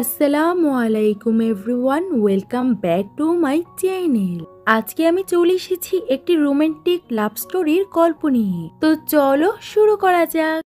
আসসালামু আলাইকুম everyone welcome back to my channel আজকে আমি চলে এসেছি একটি রোমান্টিক লাভ স্টোরির গল্প নিয়ে তো চলো শুরু করা যাক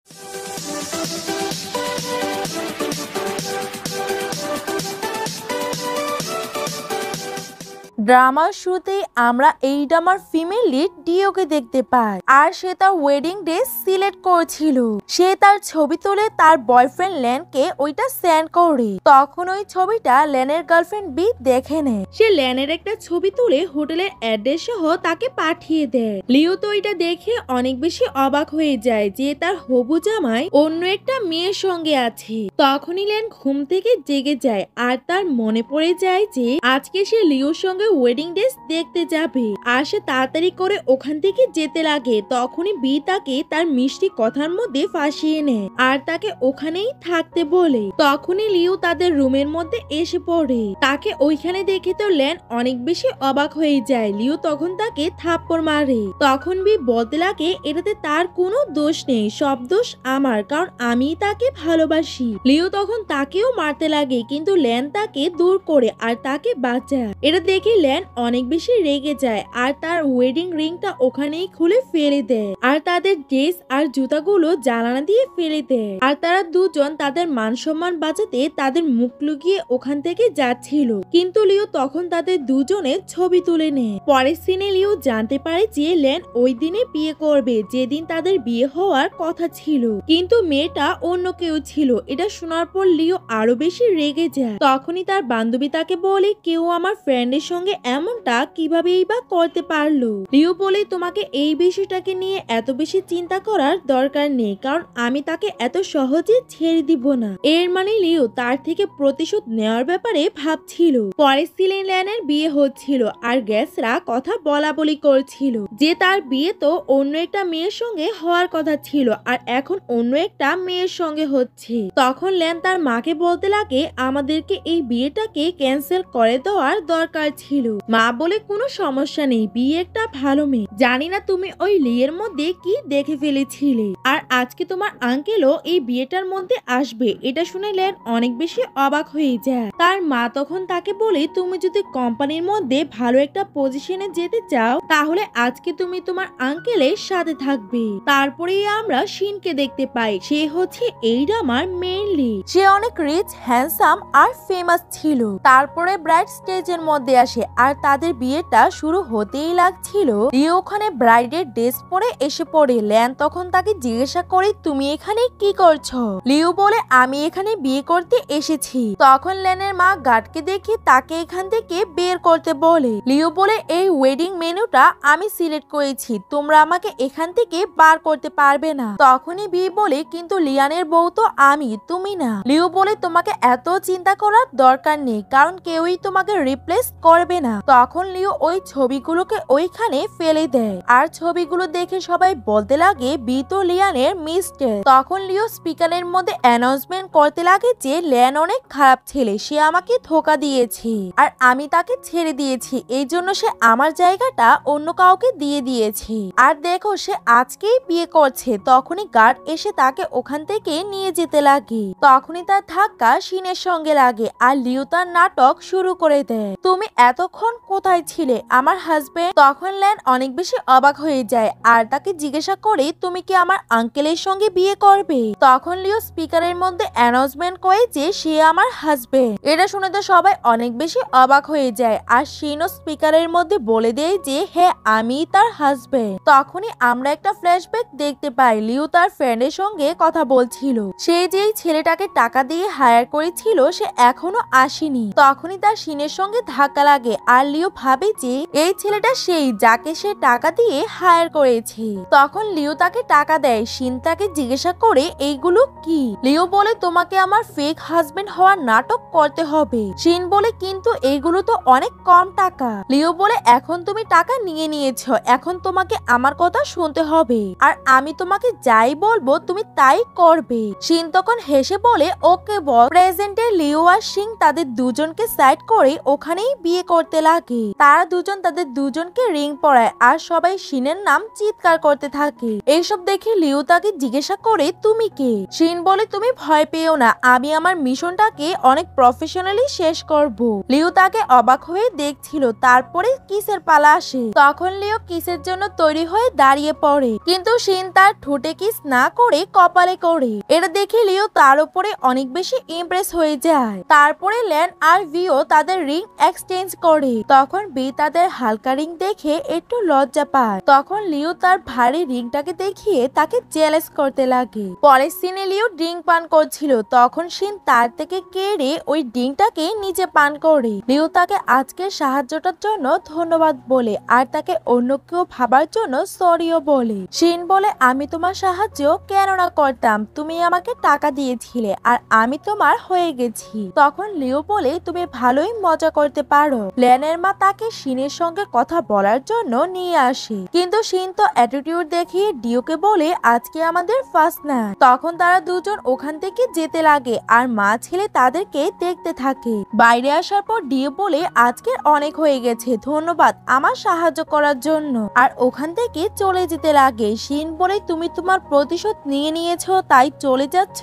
ড্রামার শুরুতেই আমরা এই ড্রামার ফিমেল লিড ডিওকে দেখতে পাই আর সে তার ওয়েডিং ডে সিলেক্ট করেছিল সে তার ছবি তুলে তার বয়ফ্রেন্ড ল্যানকে ওইটা সেন্ড করে তখন ওই ছবিটা ল্যানের গার্লফ্রেন্ড বি দেখে নেয় সে ল্যানের একটা ছবি তুলে হোটেলের অ্যাড্রেস সহ তাকে পাঠিয়ে দেয় লিও তো এটা দেখে অনেক বেশি অবাক হয়ে যায় যে তার হবু জামাই অন্য একটা মেয়ের সঙ্গে আছে তখনই ল্যান ঘুম থেকে জেগে যায় আর তার মনে পড়ে যায় যে আজকে সে লিওর সঙ্গে ওয়েডিং ড্রেস দেখতে যাবে আর সে তাড়াতাড়ি করে ওখান থেকে যেতে লাগে তখনই বি তাকে তার মিষ্টি কথার মধ্যে ফাঁসিয়ে নেয় আর তাকে ওখানেই থাকতে বলে তখনই লিও তাদের রুমের মধ্যে এসে পড়ে তাকে ওইখানে দেখে তো ল্যান অনেক বেশি অবাক হয়ে যায় লিও তখন তাকে থাপ্পড় মারে তখন বি বলতে লাগে এটাতে তার কোনো দোষ নেই সব দোষ আমার কারণ আমি তাকে ভালোবাসি লিও তখন তাকেও মারতে লাগে কিন্তু ল্যান তাকে দূর করে আর তাকে বাঁচায় এটা দেখে মিলান অনেক বেশি রেগে যায় আর তার ওয়েডিং রিংটা ওখানেই খুলে ফেলে দেয় আর তাদের ড্রেস আর জুতাগুলো জ্বালানা দিয়ে ফেলে দেয় আর তারা দুজন তাদের মান সম্মান বাঁচাতে তাদের মুখ লুকিয়ে ওখান থেকে যাচ্ছিল কিন্তু লিও তখন তাদের দুজনের ছবি তুলে নেয় পরের সিনে লিও জানতে পারে যে ল্যান ওই দিনে বিয়ে করবে যেদিন তাদের বিয়ে হওয়ার কথা ছিল কিন্তু মেয়েটা অন্য কেউ ছিল এটা শোনার পর লিও আরো বেশি রেগে যায় তখনই তার বান্ধবী তাকে বলে কেউ আমার ফ্রেন্ডের সঙ্গে এমনটা কিভাবেই বা করতে পারলো রিও বলে তোমাকে এই বিষয়টাকে নিয়ে এত বেশি চিন্তা করার দরকার নেই কারণ আমি তাকে এত সহজে ছেড়ে দিব না এর মানে লিও তার থেকে প্রতিশোধ নেওয়ার ব্যাপারে ভাবছিল পরে সিলিনল্যানের বিয়ে হচ্ছিল আর গ্যাসরা কথা বলা বলি করছিল যে তার বিয়ে তো অন্য একটা মেয়ের সঙ্গে হওয়ার কথা ছিল আর এখন অন্য একটা মেয়ের সঙ্গে হচ্ছে তখন ল্যান তার মাকে বলতে লাগে আমাদেরকে এই বিয়েটাকে ক্যান্সেল করে দেওয়ার দরকার ছিল গেল মা বলে কোনো সমস্যা নেই বিয়ে একটা ভালো মেয়ে জানি না তুমি ওই লিয়ের মধ্যে কি দেখে ফেলেছিলে আর আজকে তোমার আঙ্কেলও এই বিয়েটার মধ্যে আসবে এটা শুনে লেন অনেক বেশি অবাক হয়ে যায় তার মা তখন তাকে বলে তুমি যদি কোম্পানির মধ্যে ভালো একটা পজিশনে যেতে চাও তাহলে আজকে তুমি তোমার আঙ্কেলের সাথে থাকবে তারপরেই আমরা শিনকে দেখতে পাই সে হচ্ছে এই আমার মেইনলি সে অনেক রিচ হ্যান্ডসাম আর ফেমাস ছিল তারপরে ব্রাইট স্টেজের মধ্যে আসে আর তাদের বিয়েটা শুরু হতেই লাগছিল দিয়ে ওখানে ব্রাইডের ড্রেস পরে এসে পড়ে ল্যান তখন তাকে জিজ্ঞাসা করে তুমি এখানে কি করছো লিও বলে আমি এখানে বিয়ে করতে এসেছি তখন ল্যানের মা গার্ডকে দেখে তাকে এখান থেকে বের করতে বলে লিও বলে এই ওয়েডিং মেনুটা আমি সিলেক্ট করেছি তোমরা আমাকে এখান থেকে বার করতে পারবে না তখনই বি বলে কিন্তু লিয়ানের বউ তো আমি তুমি না লিও বলে তোমাকে এত চিন্তা করার দরকার নেই কারণ কেউই তোমাকে রিপ্লেস করবে পারবে না তখন লিও ওই ছবিগুলোকে ওইখানে ফেলে দেয় আর ছবিগুলো দেখে সবাই বলতে লাগে বিতো লিয়ানের মিস্টেক তখন লিও স্পিকারের মধ্যে অ্যানাউন্সমেন্ট করতে লাগে যে ল্যান অনেক খারাপ ছেলে সে আমাকে ধোকা দিয়েছে আর আমি তাকে ছেড়ে দিয়েছি এই জন্য সে আমার জায়গাটা অন্য কাউকে দিয়ে দিয়েছে আর দেখো সে আজকেই বিয়ে করছে তখনই গার্ড এসে তাকে ওখান থেকে নিয়ে যেতে লাগে তখনই তার ধাক্কা সিনের সঙ্গে লাগে আর লিও তার নাটক শুরু করে দেয় তুমি এত এতক্ষণ কোথায় ছিলে আমার হাজবেন্ড তখন ল্যান অনেক বেশি অবাক হয়ে যায় আর তাকে জিজ্ঞাসা করে তুমি কি আমার আঙ্কেলের সঙ্গে বিয়ে করবে তখন লিও স্পিকারের মধ্যে অ্যানাউন্সমেন্ট করে যে সে আমার হাজবেন্ড এটা শুনে তো সবাই অনেক বেশি অবাক হয়ে যায় আর শিনো স্পিকারের মধ্যে বলে দেয় যে হ্যাঁ আমি তার হাজবেন্ড তখনই আমরা একটা ফ্ল্যাশব্যাক দেখতে পাই লিও তার ফ্রেন্ডের সঙ্গে কথা বলছিল সে যেই ছেলেটাকে টাকা দিয়ে হায়ার করেছিল সে এখনো আসেনি তখনই তার সিনের সঙ্গে ধাক্কা লাগে আর লিও ভাবে যে এই ছেলেটা সেই যাকে সে টাকা দিয়ে হায়ার করেছে তখন লিও তাকে টাকা দেয় সিন তাকে জিজ্ঞাসা করে এইগুলো কি লিও বলে তোমাকে আমার ফেক হাজবেন্ড হওয়ার নাটক করতে হবে সিন বলে কিন্তু এইগুলো তো অনেক কম টাকা লিও বলে এখন তুমি টাকা নিয়ে নিয়েছ এখন তোমাকে আমার কথা শুনতে হবে আর আমি তোমাকে যাই বলবো তুমি তাই করবে সিন তখন হেসে বলে ওকে বল প্রেজেন্টে লিও আর সিং তাদের দুজনকে সাইড করে ওখানেই বিয়ে করতে করতে লাগে তারা দুজন তাদের দুজনকে রিং পরায় আর সবাই শিনের নাম চিৎকার করতে থাকে এইসব দেখে লিও তাকে জিজ্ঞাসা করে তুমি কে শিন বলে তুমি ভয় পেও না আমি আমার মিশনটাকে অনেক প্রফেশনালি শেষ করব লিও তাকে অবাক হয়ে দেখছিল তারপরে কিসের পালা আসে তখন লিও কিসের জন্য তৈরি হয়ে দাঁড়িয়ে পড়ে কিন্তু শিন তার ঠোঁটে কিস না করে কপালে করে এটা দেখে লিও তার উপরে অনেক বেশি ইমপ্রেস হয়ে যায় তারপরে ল্যান আর ভিও তাদের রিং এক্সচেঞ্জ করে করে তখন বি তাদের হালকা রিং দেখে একটু লজ্জা পায় তখন লিও তার ভারী রিংটাকে দেখিয়ে তাকে চ্যালেঞ্জ করতে লাগে পরে সিনে লিও ড্রিঙ্ক পান করছিল তখন সিন তার থেকে কেড়ে ওই ড্রিঙ্কটাকে নিজে পান করে লিও তাকে আজকে সাহায্যটার জন্য ধন্যবাদ বলে আর তাকে অন্য কেউ ভাবার জন্য সরিও বলে সিন বলে আমি তোমার সাহায্য কেন না করতাম তুমি আমাকে টাকা দিয়েছিলে আর আমি তোমার হয়ে গেছি তখন লিও বলে তুমি ভালোই মজা করতে পারো ল্যানের মা তাকে সিনের সঙ্গে কথা বলার জন্য নিয়ে আসে কিন্তু সিন তো অ্যাটিটিউড দেখিয়ে ডিওকে বলে আজকে আমাদের ফার্স্ট নাইট তখন তারা দুজন ওখান থেকে যেতে লাগে আর মা ছেলে তাদেরকে দেখতে থাকে বাইরে আসার পর ডিও বলে আজকে অনেক হয়ে গেছে ধন্যবাদ আমার সাহায্য করার জন্য আর ওখান থেকে চলে যেতে লাগে সিন বলে তুমি তোমার প্রতিশোধ নিয়ে নিয়েছো তাই চলে যাচ্ছ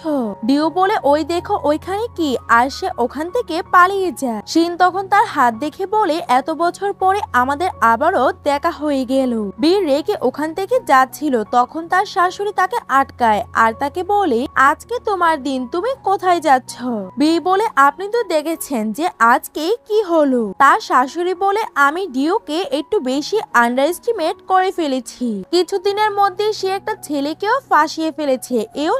ডিও বলে ওই দেখো ওইখানে কি আর সে ওখান থেকে পালিয়ে যায় সিন তখন তার হাত দেখে বলে এত বছর পরে আমাদের আবারও দেখা হয়ে গেল বীর রেগে ওখান থেকে যাচ্ছিল তখন তার শাশুড়ি তাকে আটকায় আর তাকে বলে আজকে তোমার দিন তুমি কোথায় যাচ্ছ বীর বলে আপনি তো দেখেছেন যে আজকে কি হলো তার শাশুড়ি বলে আমি ডিওকে একটু বেশি আন্ডার এস্টিমেট করে ফেলেছি কিছুদিনের মধ্যে সে একটা ছেলেকেও ফাঁসিয়ে ফেলেছে এও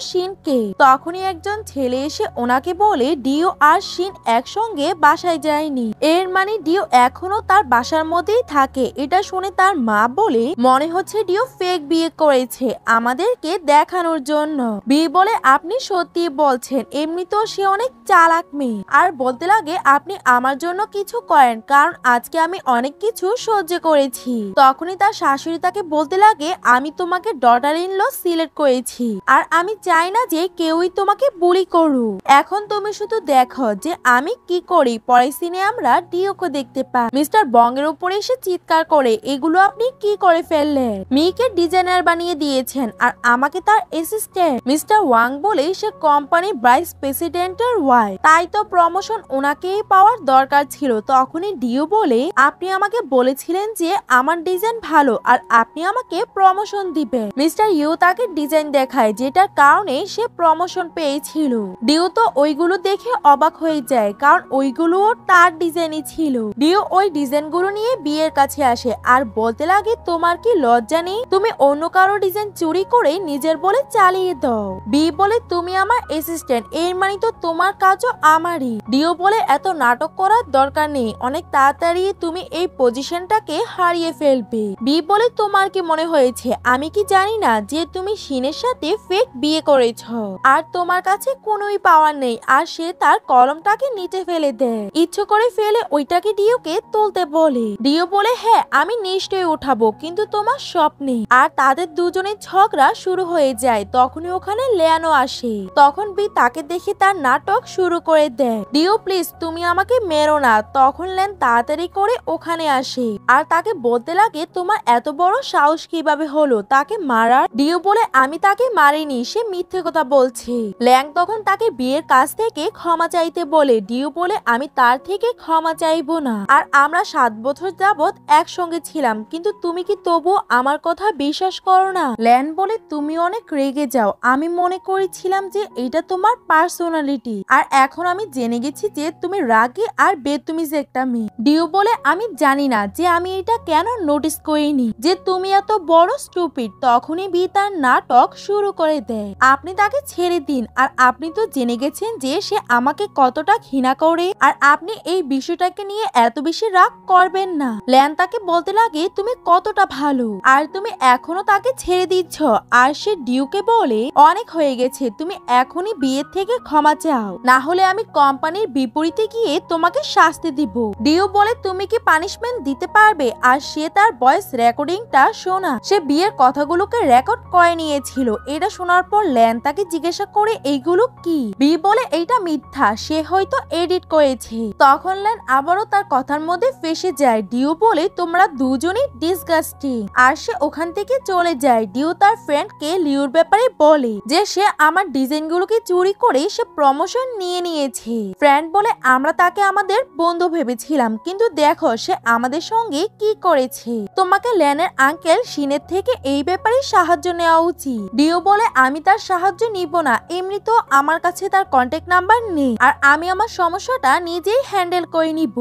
কে তখনই একজন ছেলে এসে ওনাকে বলে ডিও আর শিন একসঙ্গে বাসায় যায়নি এর মানে ডিও ডিও এখনো তার বাসার মধ্যেই থাকে এটা শুনে তার মা বলে মনে হচ্ছে ডিও ফেক বিয়ে করেছে আমাদেরকে দেখানোর জন্য বিয়ে বলে আপনি সত্যি বলছেন এমনিতেও সে অনেক চালাক মেয়ে আর বলতে লাগে আপনি আমার জন্য কিছু করেন কারণ আজকে আমি অনেক কিছু সহ্য করেছি তখনই তার শাশুড়ি তাকে বলতে লাগে আমি তোমাকে ডটার ইন লো সিলেক্ট করেছি আর আমি চাই না যে কেউই তোমাকে বুলি করুক এখন তুমি শুধু দেখো যে আমি কি করি পরে সিনে আমরা ডিওকে দেখি দেখতে পান মিস্টার বঙ্গের উপরে এসে চিৎকার করে এগুলো আপনি কি করে ফেললেন মেয়েকে ডিজাইনার বানিয়ে দিয়েছেন আর আমাকে তার অ্যাসিস্ট্যান্ট মিস্টার ওয়াং বলে সে কোম্পানি ভাইস প্রেসিডেন্টের ওয়াই তাই তো প্রমোশন ওনাকেই পাওয়ার দরকার ছিল তখনই ডিও বলে আপনি আমাকে বলেছিলেন যে আমার ডিজাইন ভালো আর আপনি আমাকে প্রমোশন দিবেন মিস্টার ইউ তাকে ডিজাইন দেখায় যেটার কারণে সে প্রমোশন পেয়েছিল ডিও তো ওইগুলো দেখে অবাক হয়ে যায় কারণ ওইগুলোও তার ডিজাইনই ছিল ডিও ওই ডিজাইনগুলো নিয়ে বিয়ের কাছে আসে আর বলতে লাগে তোমার কি লজ্জা নেই তুমি অন্য কারো ডিজাইন চুরি করে নিজের বলে চালিয়ে দাও বি বলে তুমি আমার অ্যাসিস্ট্যান্ট এর মানে তো তোমার কাজও আমারই ডিও বলে এত নাটক করার দরকার নেই অনেক তাড়াতাড়ি তুমি এই পজিশনটাকে হারিয়ে ফেলবে বি বলে তোমার কি মনে হয়েছে আমি কি জানি না যে তুমি সিনের সাথে ফেক বিয়ে করেছ আর তোমার কাছে কোনোই পাওয়ার নেই আর সে তার কলমটাকে নিচে ফেলে দেয় ইচ্ছে করে ফেলে ওইটাকে ডিওকে তুলতে বলে ডিও বলে হ্যাঁ আমি নিশ্চয়ই উঠাবো কিন্তু তোমার স্বপ্নে আর তাদের দুজনের ঝগড়া শুরু হয়ে যায় তখনই ওখানে লেয়ানো আসে তখন বি তাকে দেখে তার নাটক শুরু করে দেয় ডিও প্লিজ তুমি আমাকে মেরো না তখন লেন তাড়াতাড়ি করে ওখানে আসে আর তাকে বলতে লাগে তোমার এত বড় সাহস কিভাবে হলো তাকে মারার ডিও বলে আমি তাকে মারিনি সে মিথ্যে কথা বলছে ল্যাং তখন তাকে বিয়ের কাছ থেকে ক্ষমা চাইতে বলে ডিও বলে আমি তার থেকে ক্ষমা চাইব না না আর আমরা সাত বছর যাবৎ একসঙ্গে ছিলাম কিন্তু তুমি কি তবু আমার কথা বিশ্বাস করো না ল্যান বলে তুমি অনেক রেগে যাও আমি মনে করেছিলাম যে এটা তোমার পার্সোনালিটি আর এখন আমি জেনে গেছি যে তুমি রাগি আর বেতুমিজ একটা মেয়ে ডিউ বলে আমি জানি না যে আমি এটা কেন নোটিস করিনি যে তুমি এত বড় স্টুপিড তখনই বি তার নাটক শুরু করে দেয় আপনি তাকে ছেড়ে দিন আর আপনি তো জেনে গেছেন যে সে আমাকে কতটা ঘৃণা করে আর আপনি এই বিষয়টাকে নিয়ে এত বেশি রাগ করবেন না ল্যান তাকে বলতে লাগে তুমি কতটা ভালো আর তুমি এখনো তাকে ছেড়ে দিচ্ছ আর সে ডিউকে বলে অনেক হয়ে গেছে তুমি এখনই বিয়ের থেকে ক্ষমা চাও না হলে আমি কোম্পানির বিপরীতে গিয়ে তোমাকে শাস্তি দিব ডিউ বলে তুমি কি পানিশমেন্ট দিতে পারবে আর সে তার বয়স রেকর্ডিংটা শোনা সে বিয়ের কথাগুলোকে রেকর্ড করে নিয়েছিল এটা শোনার পর ল্যান তাকে জিজ্ঞাসা করে এইগুলো কি বি বলে এইটা মিথ্যা সে হয়তো এডিট করেছে তখন ল্যান আবারও তার কথার মধ্যে ফেসে যায় ডিউ বলে তোমরা দুজনেই ডিসগাস্টিং আর সে ওখান থেকে চলে যায় ডিউ তার ফ্রেন্ড কে লিওর ব্যাপারে বলে যে সে আমার ডিজাইন গুলোকে চুরি করে সে প্রমোশন নিয়ে নিয়েছে ফ্রেন্ড বলে আমরা তাকে আমাদের বন্ধু ভেবেছিলাম কিন্তু দেখো সে আমাদের সঙ্গে কি করেছে তোমাকে ল্যানের আঙ্কেল সিনের থেকে এই ব্যাপারে সাহায্য নেওয়া উচিত ডিও বলে আমি তার সাহায্য নিব না এমনি তো আমার কাছে তার কন্ট্যাক্ট নাম্বার নেই আর আমি আমার সমস্যাটা নিজেই হ্যান্ডেল করে নিব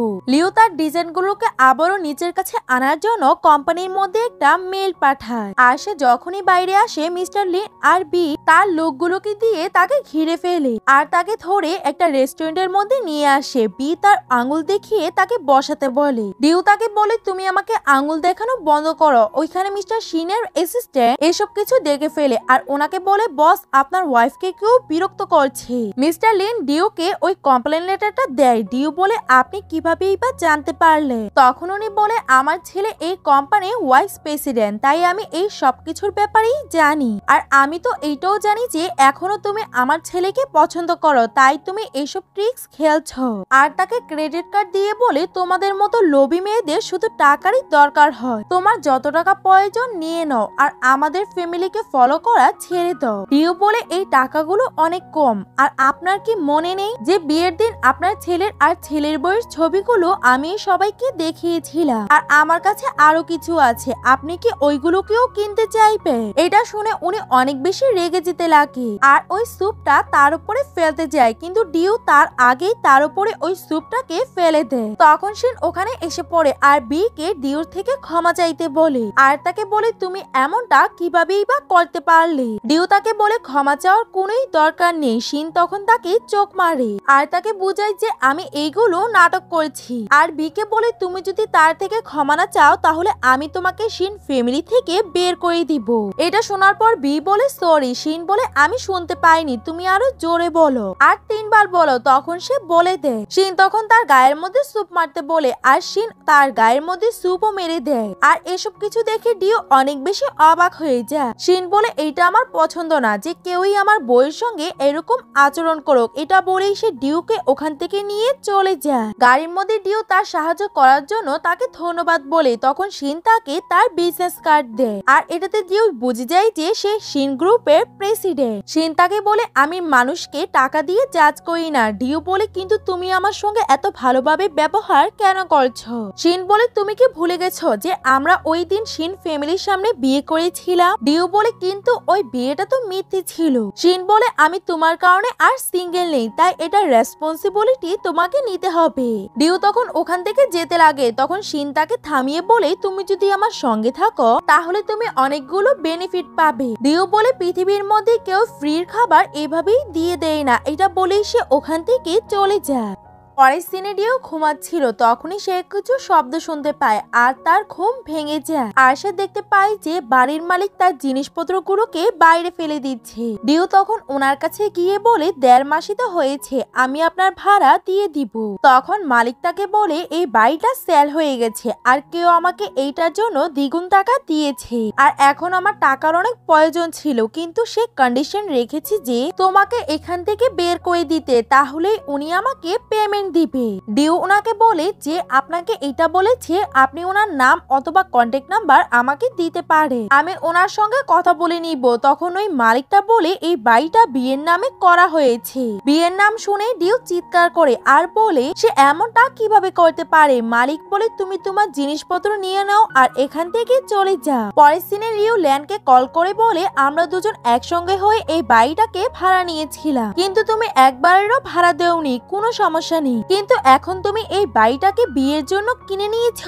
ডিজাইন ডিজাইনগুলোকে আবারও নিজের কাছে আনার জন্য কোম্পানির মধ্যে একটা মেল পাঠায় আর সে যখনই বাইরে আসে মিস্টার লিন আর বি তার লোকগুলোকে দিয়ে তাকে ঘিরে ফেলে আর তাকে ধরে একটা রেস্টুরেন্টের মধ্যে নিয়ে আসে বি তার আঙুল দেখিয়ে তাকে বসাতে বলে ডিউ তাকে বলে তুমি আমাকে আঙুল দেখানো বন্ধ করো ওইখানে মিস্টার সিনের অ্যাসিস্ট্যান্ট এসব কিছু দেখে ফেলে আর ওনাকে বলে বস আপনার ওয়াইফকে কেউ বিরক্ত করছে মিস্টার লিন ডিউকে ওই কমপ্লেন লেটারটা দেয় ডিউ বলে আপনি কিভাবে এই বা জানতে পারলে তখন উনি বলে আমার ছেলে এই কোম্পানির ওয়াইস প্রেসিডেন্ট তাই আমি এই সব কিছুর ব্যাপারেই জানি আর আমি তো এইটাও জানি যে এখনো তুমি আমার ছেলেকে পছন্দ করো তাই তুমি এইসব ট্রিক্স খেলছ আর তাকে ক্রেডিট কার্ড দিয়ে বলে তোমাদের মতো লোভী মেয়েদের শুধু টাকারই দরকার হয় তোমার যত টাকা প্রয়োজন নিয়ে নাও আর আমাদের ফ্যামিলিকে ফলো করা ছেড়ে দাও ডিউ বলে এই টাকাগুলো অনেক কম আর আপনার কি মনে নেই যে বিয়ের দিন আপনার ছেলের আর ছেলের বয়স ছবিগুলো আমি সবাইকে দেখিয়েছিলাম আর আমার কাছে আরো কিছু আছে আপনি কি ওইগুলোকেও কিনতে চাইবে এটা শুনে উনি অনেক বেশি রেগে যেতে লাগে আর ওই স্যুপটা তার উপরে ফেলতে যায় কিন্তু ডিউ তার আগেই তার উপরে ওই স্যুপটাকে ফেলে দেয় তখন সেন ওখানে এসে পড়ে আর বি কে ডিউর থেকে ক্ষমা চাইতে বলে আর তাকে বলে তুমি এমনটা কিভাবেই বা করতে পারলে ডিউ তাকে বলে ক্ষমা চাওয়ার কোনোই দরকার নেই সিন তখন তাকে চোখ মারে আর তাকে বুঝায় যে আমি এইগুলো নাটক করছি আর বিকে বলে তুমি যদি তার থেকে ক্ষমা না চাও তাহলে আমি তোমাকে শিন ফ্যামিলি থেকে বের করে দিব এটা শোনার পর বি বলে সরি শিন বলে আমি শুনতে পাইনি তুমি আরো জোরে বলো আর তিনবার বলো তখন সে বলে দেয় শিন তখন তার গায়ের মধ্যে সুপ মারতে বলে আর শিন তার গায়ের মধ্যে সুপও মেরে দেয় আর এসব কিছু দেখে ডিও অনেক বেশি অবাক হয়ে যায় শিন বলে এটা আমার পছন্দ না যে কেউই আমার বইয়ের সঙ্গে এরকম আচরণ করুক এটা বলেই সে ডিউকে ওখান থেকে নিয়ে চলে যায় গাড়ির মধ্যে আদিও তার সাহায্য করার জন্য তাকে ধন্যবাদ বলে তখন শিন তাকে তার বিজনেস কার্ড দেয় আর এটাতে দিয়েও বুঝে যায় যে সে শিন গ্রুপের প্রেসিডেন্ট শিন তাকে বলে আমি মানুষকে টাকা দিয়ে জাজ করি না ডিও বলে কিন্তু তুমি আমার সঙ্গে এত ভালোভাবে ব্যবহার কেন করছো শিন বলে তুমি কি ভুলে গেছো যে আমরা ওই দিন শিন ফ্যামিলির সামনে বিয়ে করেছিলাম ডিউ বলে কিন্তু ওই বিয়েটা তো মিথ্যে ছিল শিন বলে আমি তোমার কারণে আর সিঙ্গেল নেই তাই এটা রেসপন্সিবিলিটি তোমাকে নিতে হবে ডিউ তখন যখন ওখান থেকে যেতে লাগে তখন শিন তাকে থামিয়ে বলে তুমি যদি আমার সঙ্গে থাকো তাহলে তুমি অনেকগুলো বেনিফিট পাবে দিও বলে পৃথিবীর মধ্যে কেউ ফ্রির খাবার এভাবেই দিয়ে দেয় না এটা বলেই সে ওখান থেকে চলে যায় পরের সিনেডিও ঘুমাচ্ছিল তখনই সে কিছু শব্দ শুনতে পায় আর তার ঘুম ভেঙে যায় আর সে দেখতে পায় যে বাড়ির মালিক তার জিনিসপত্রগুলোকে বাইরে ফেলে দিচ্ছে ডিও তখন ওনার কাছে গিয়ে বলে দেড় মাসই তো হয়েছে আমি আপনার ভাড়া দিয়ে দিব তখন মালিক তাকে বলে এই বাড়িটা সেল হয়ে গেছে আর কেউ আমাকে এইটার জন্য দ্বিগুণ টাকা দিয়েছে আর এখন আমার টাকার অনেক প্রয়োজন ছিল কিন্তু সে কন্ডিশন রেখেছি যে তোমাকে এখান থেকে বের করে দিতে তাহলে উনি আমাকে পেমেন্ট পয়েন্ট দিবে ডিউ ওনাকে বলে যে আপনাকে এটা বলেছে আপনি ওনার নাম অথবা কন্ট্যাক্ট নাম্বার আমাকে দিতে পারে আমি ওনার সঙ্গে কথা বলে নিব তখন ওই মালিকটা বলে এই বাড়িটা বিয়ের নামে করা হয়েছে বিয়ের নাম শুনে ডিউ চিৎকার করে আর বলে সে এমনটা কিভাবে করতে পারে মালিক বলে তুমি তোমার জিনিসপত্র নিয়ে নাও আর এখান থেকে চলে যাও পরের দিনে ল্যান্ড ল্যান্ডকে কল করে বলে আমরা দুজন একসঙ্গে হয়ে এই বাড়িটাকে ভাড়া নিয়েছিলাম কিন্তু তুমি একবারেরও ভাড়া দেওনি কোনো সমস্যা নেই জানি কিন্তু এখন তুমি এই বাড়িটাকে বিয়ের জন্য কিনে নিয়েছ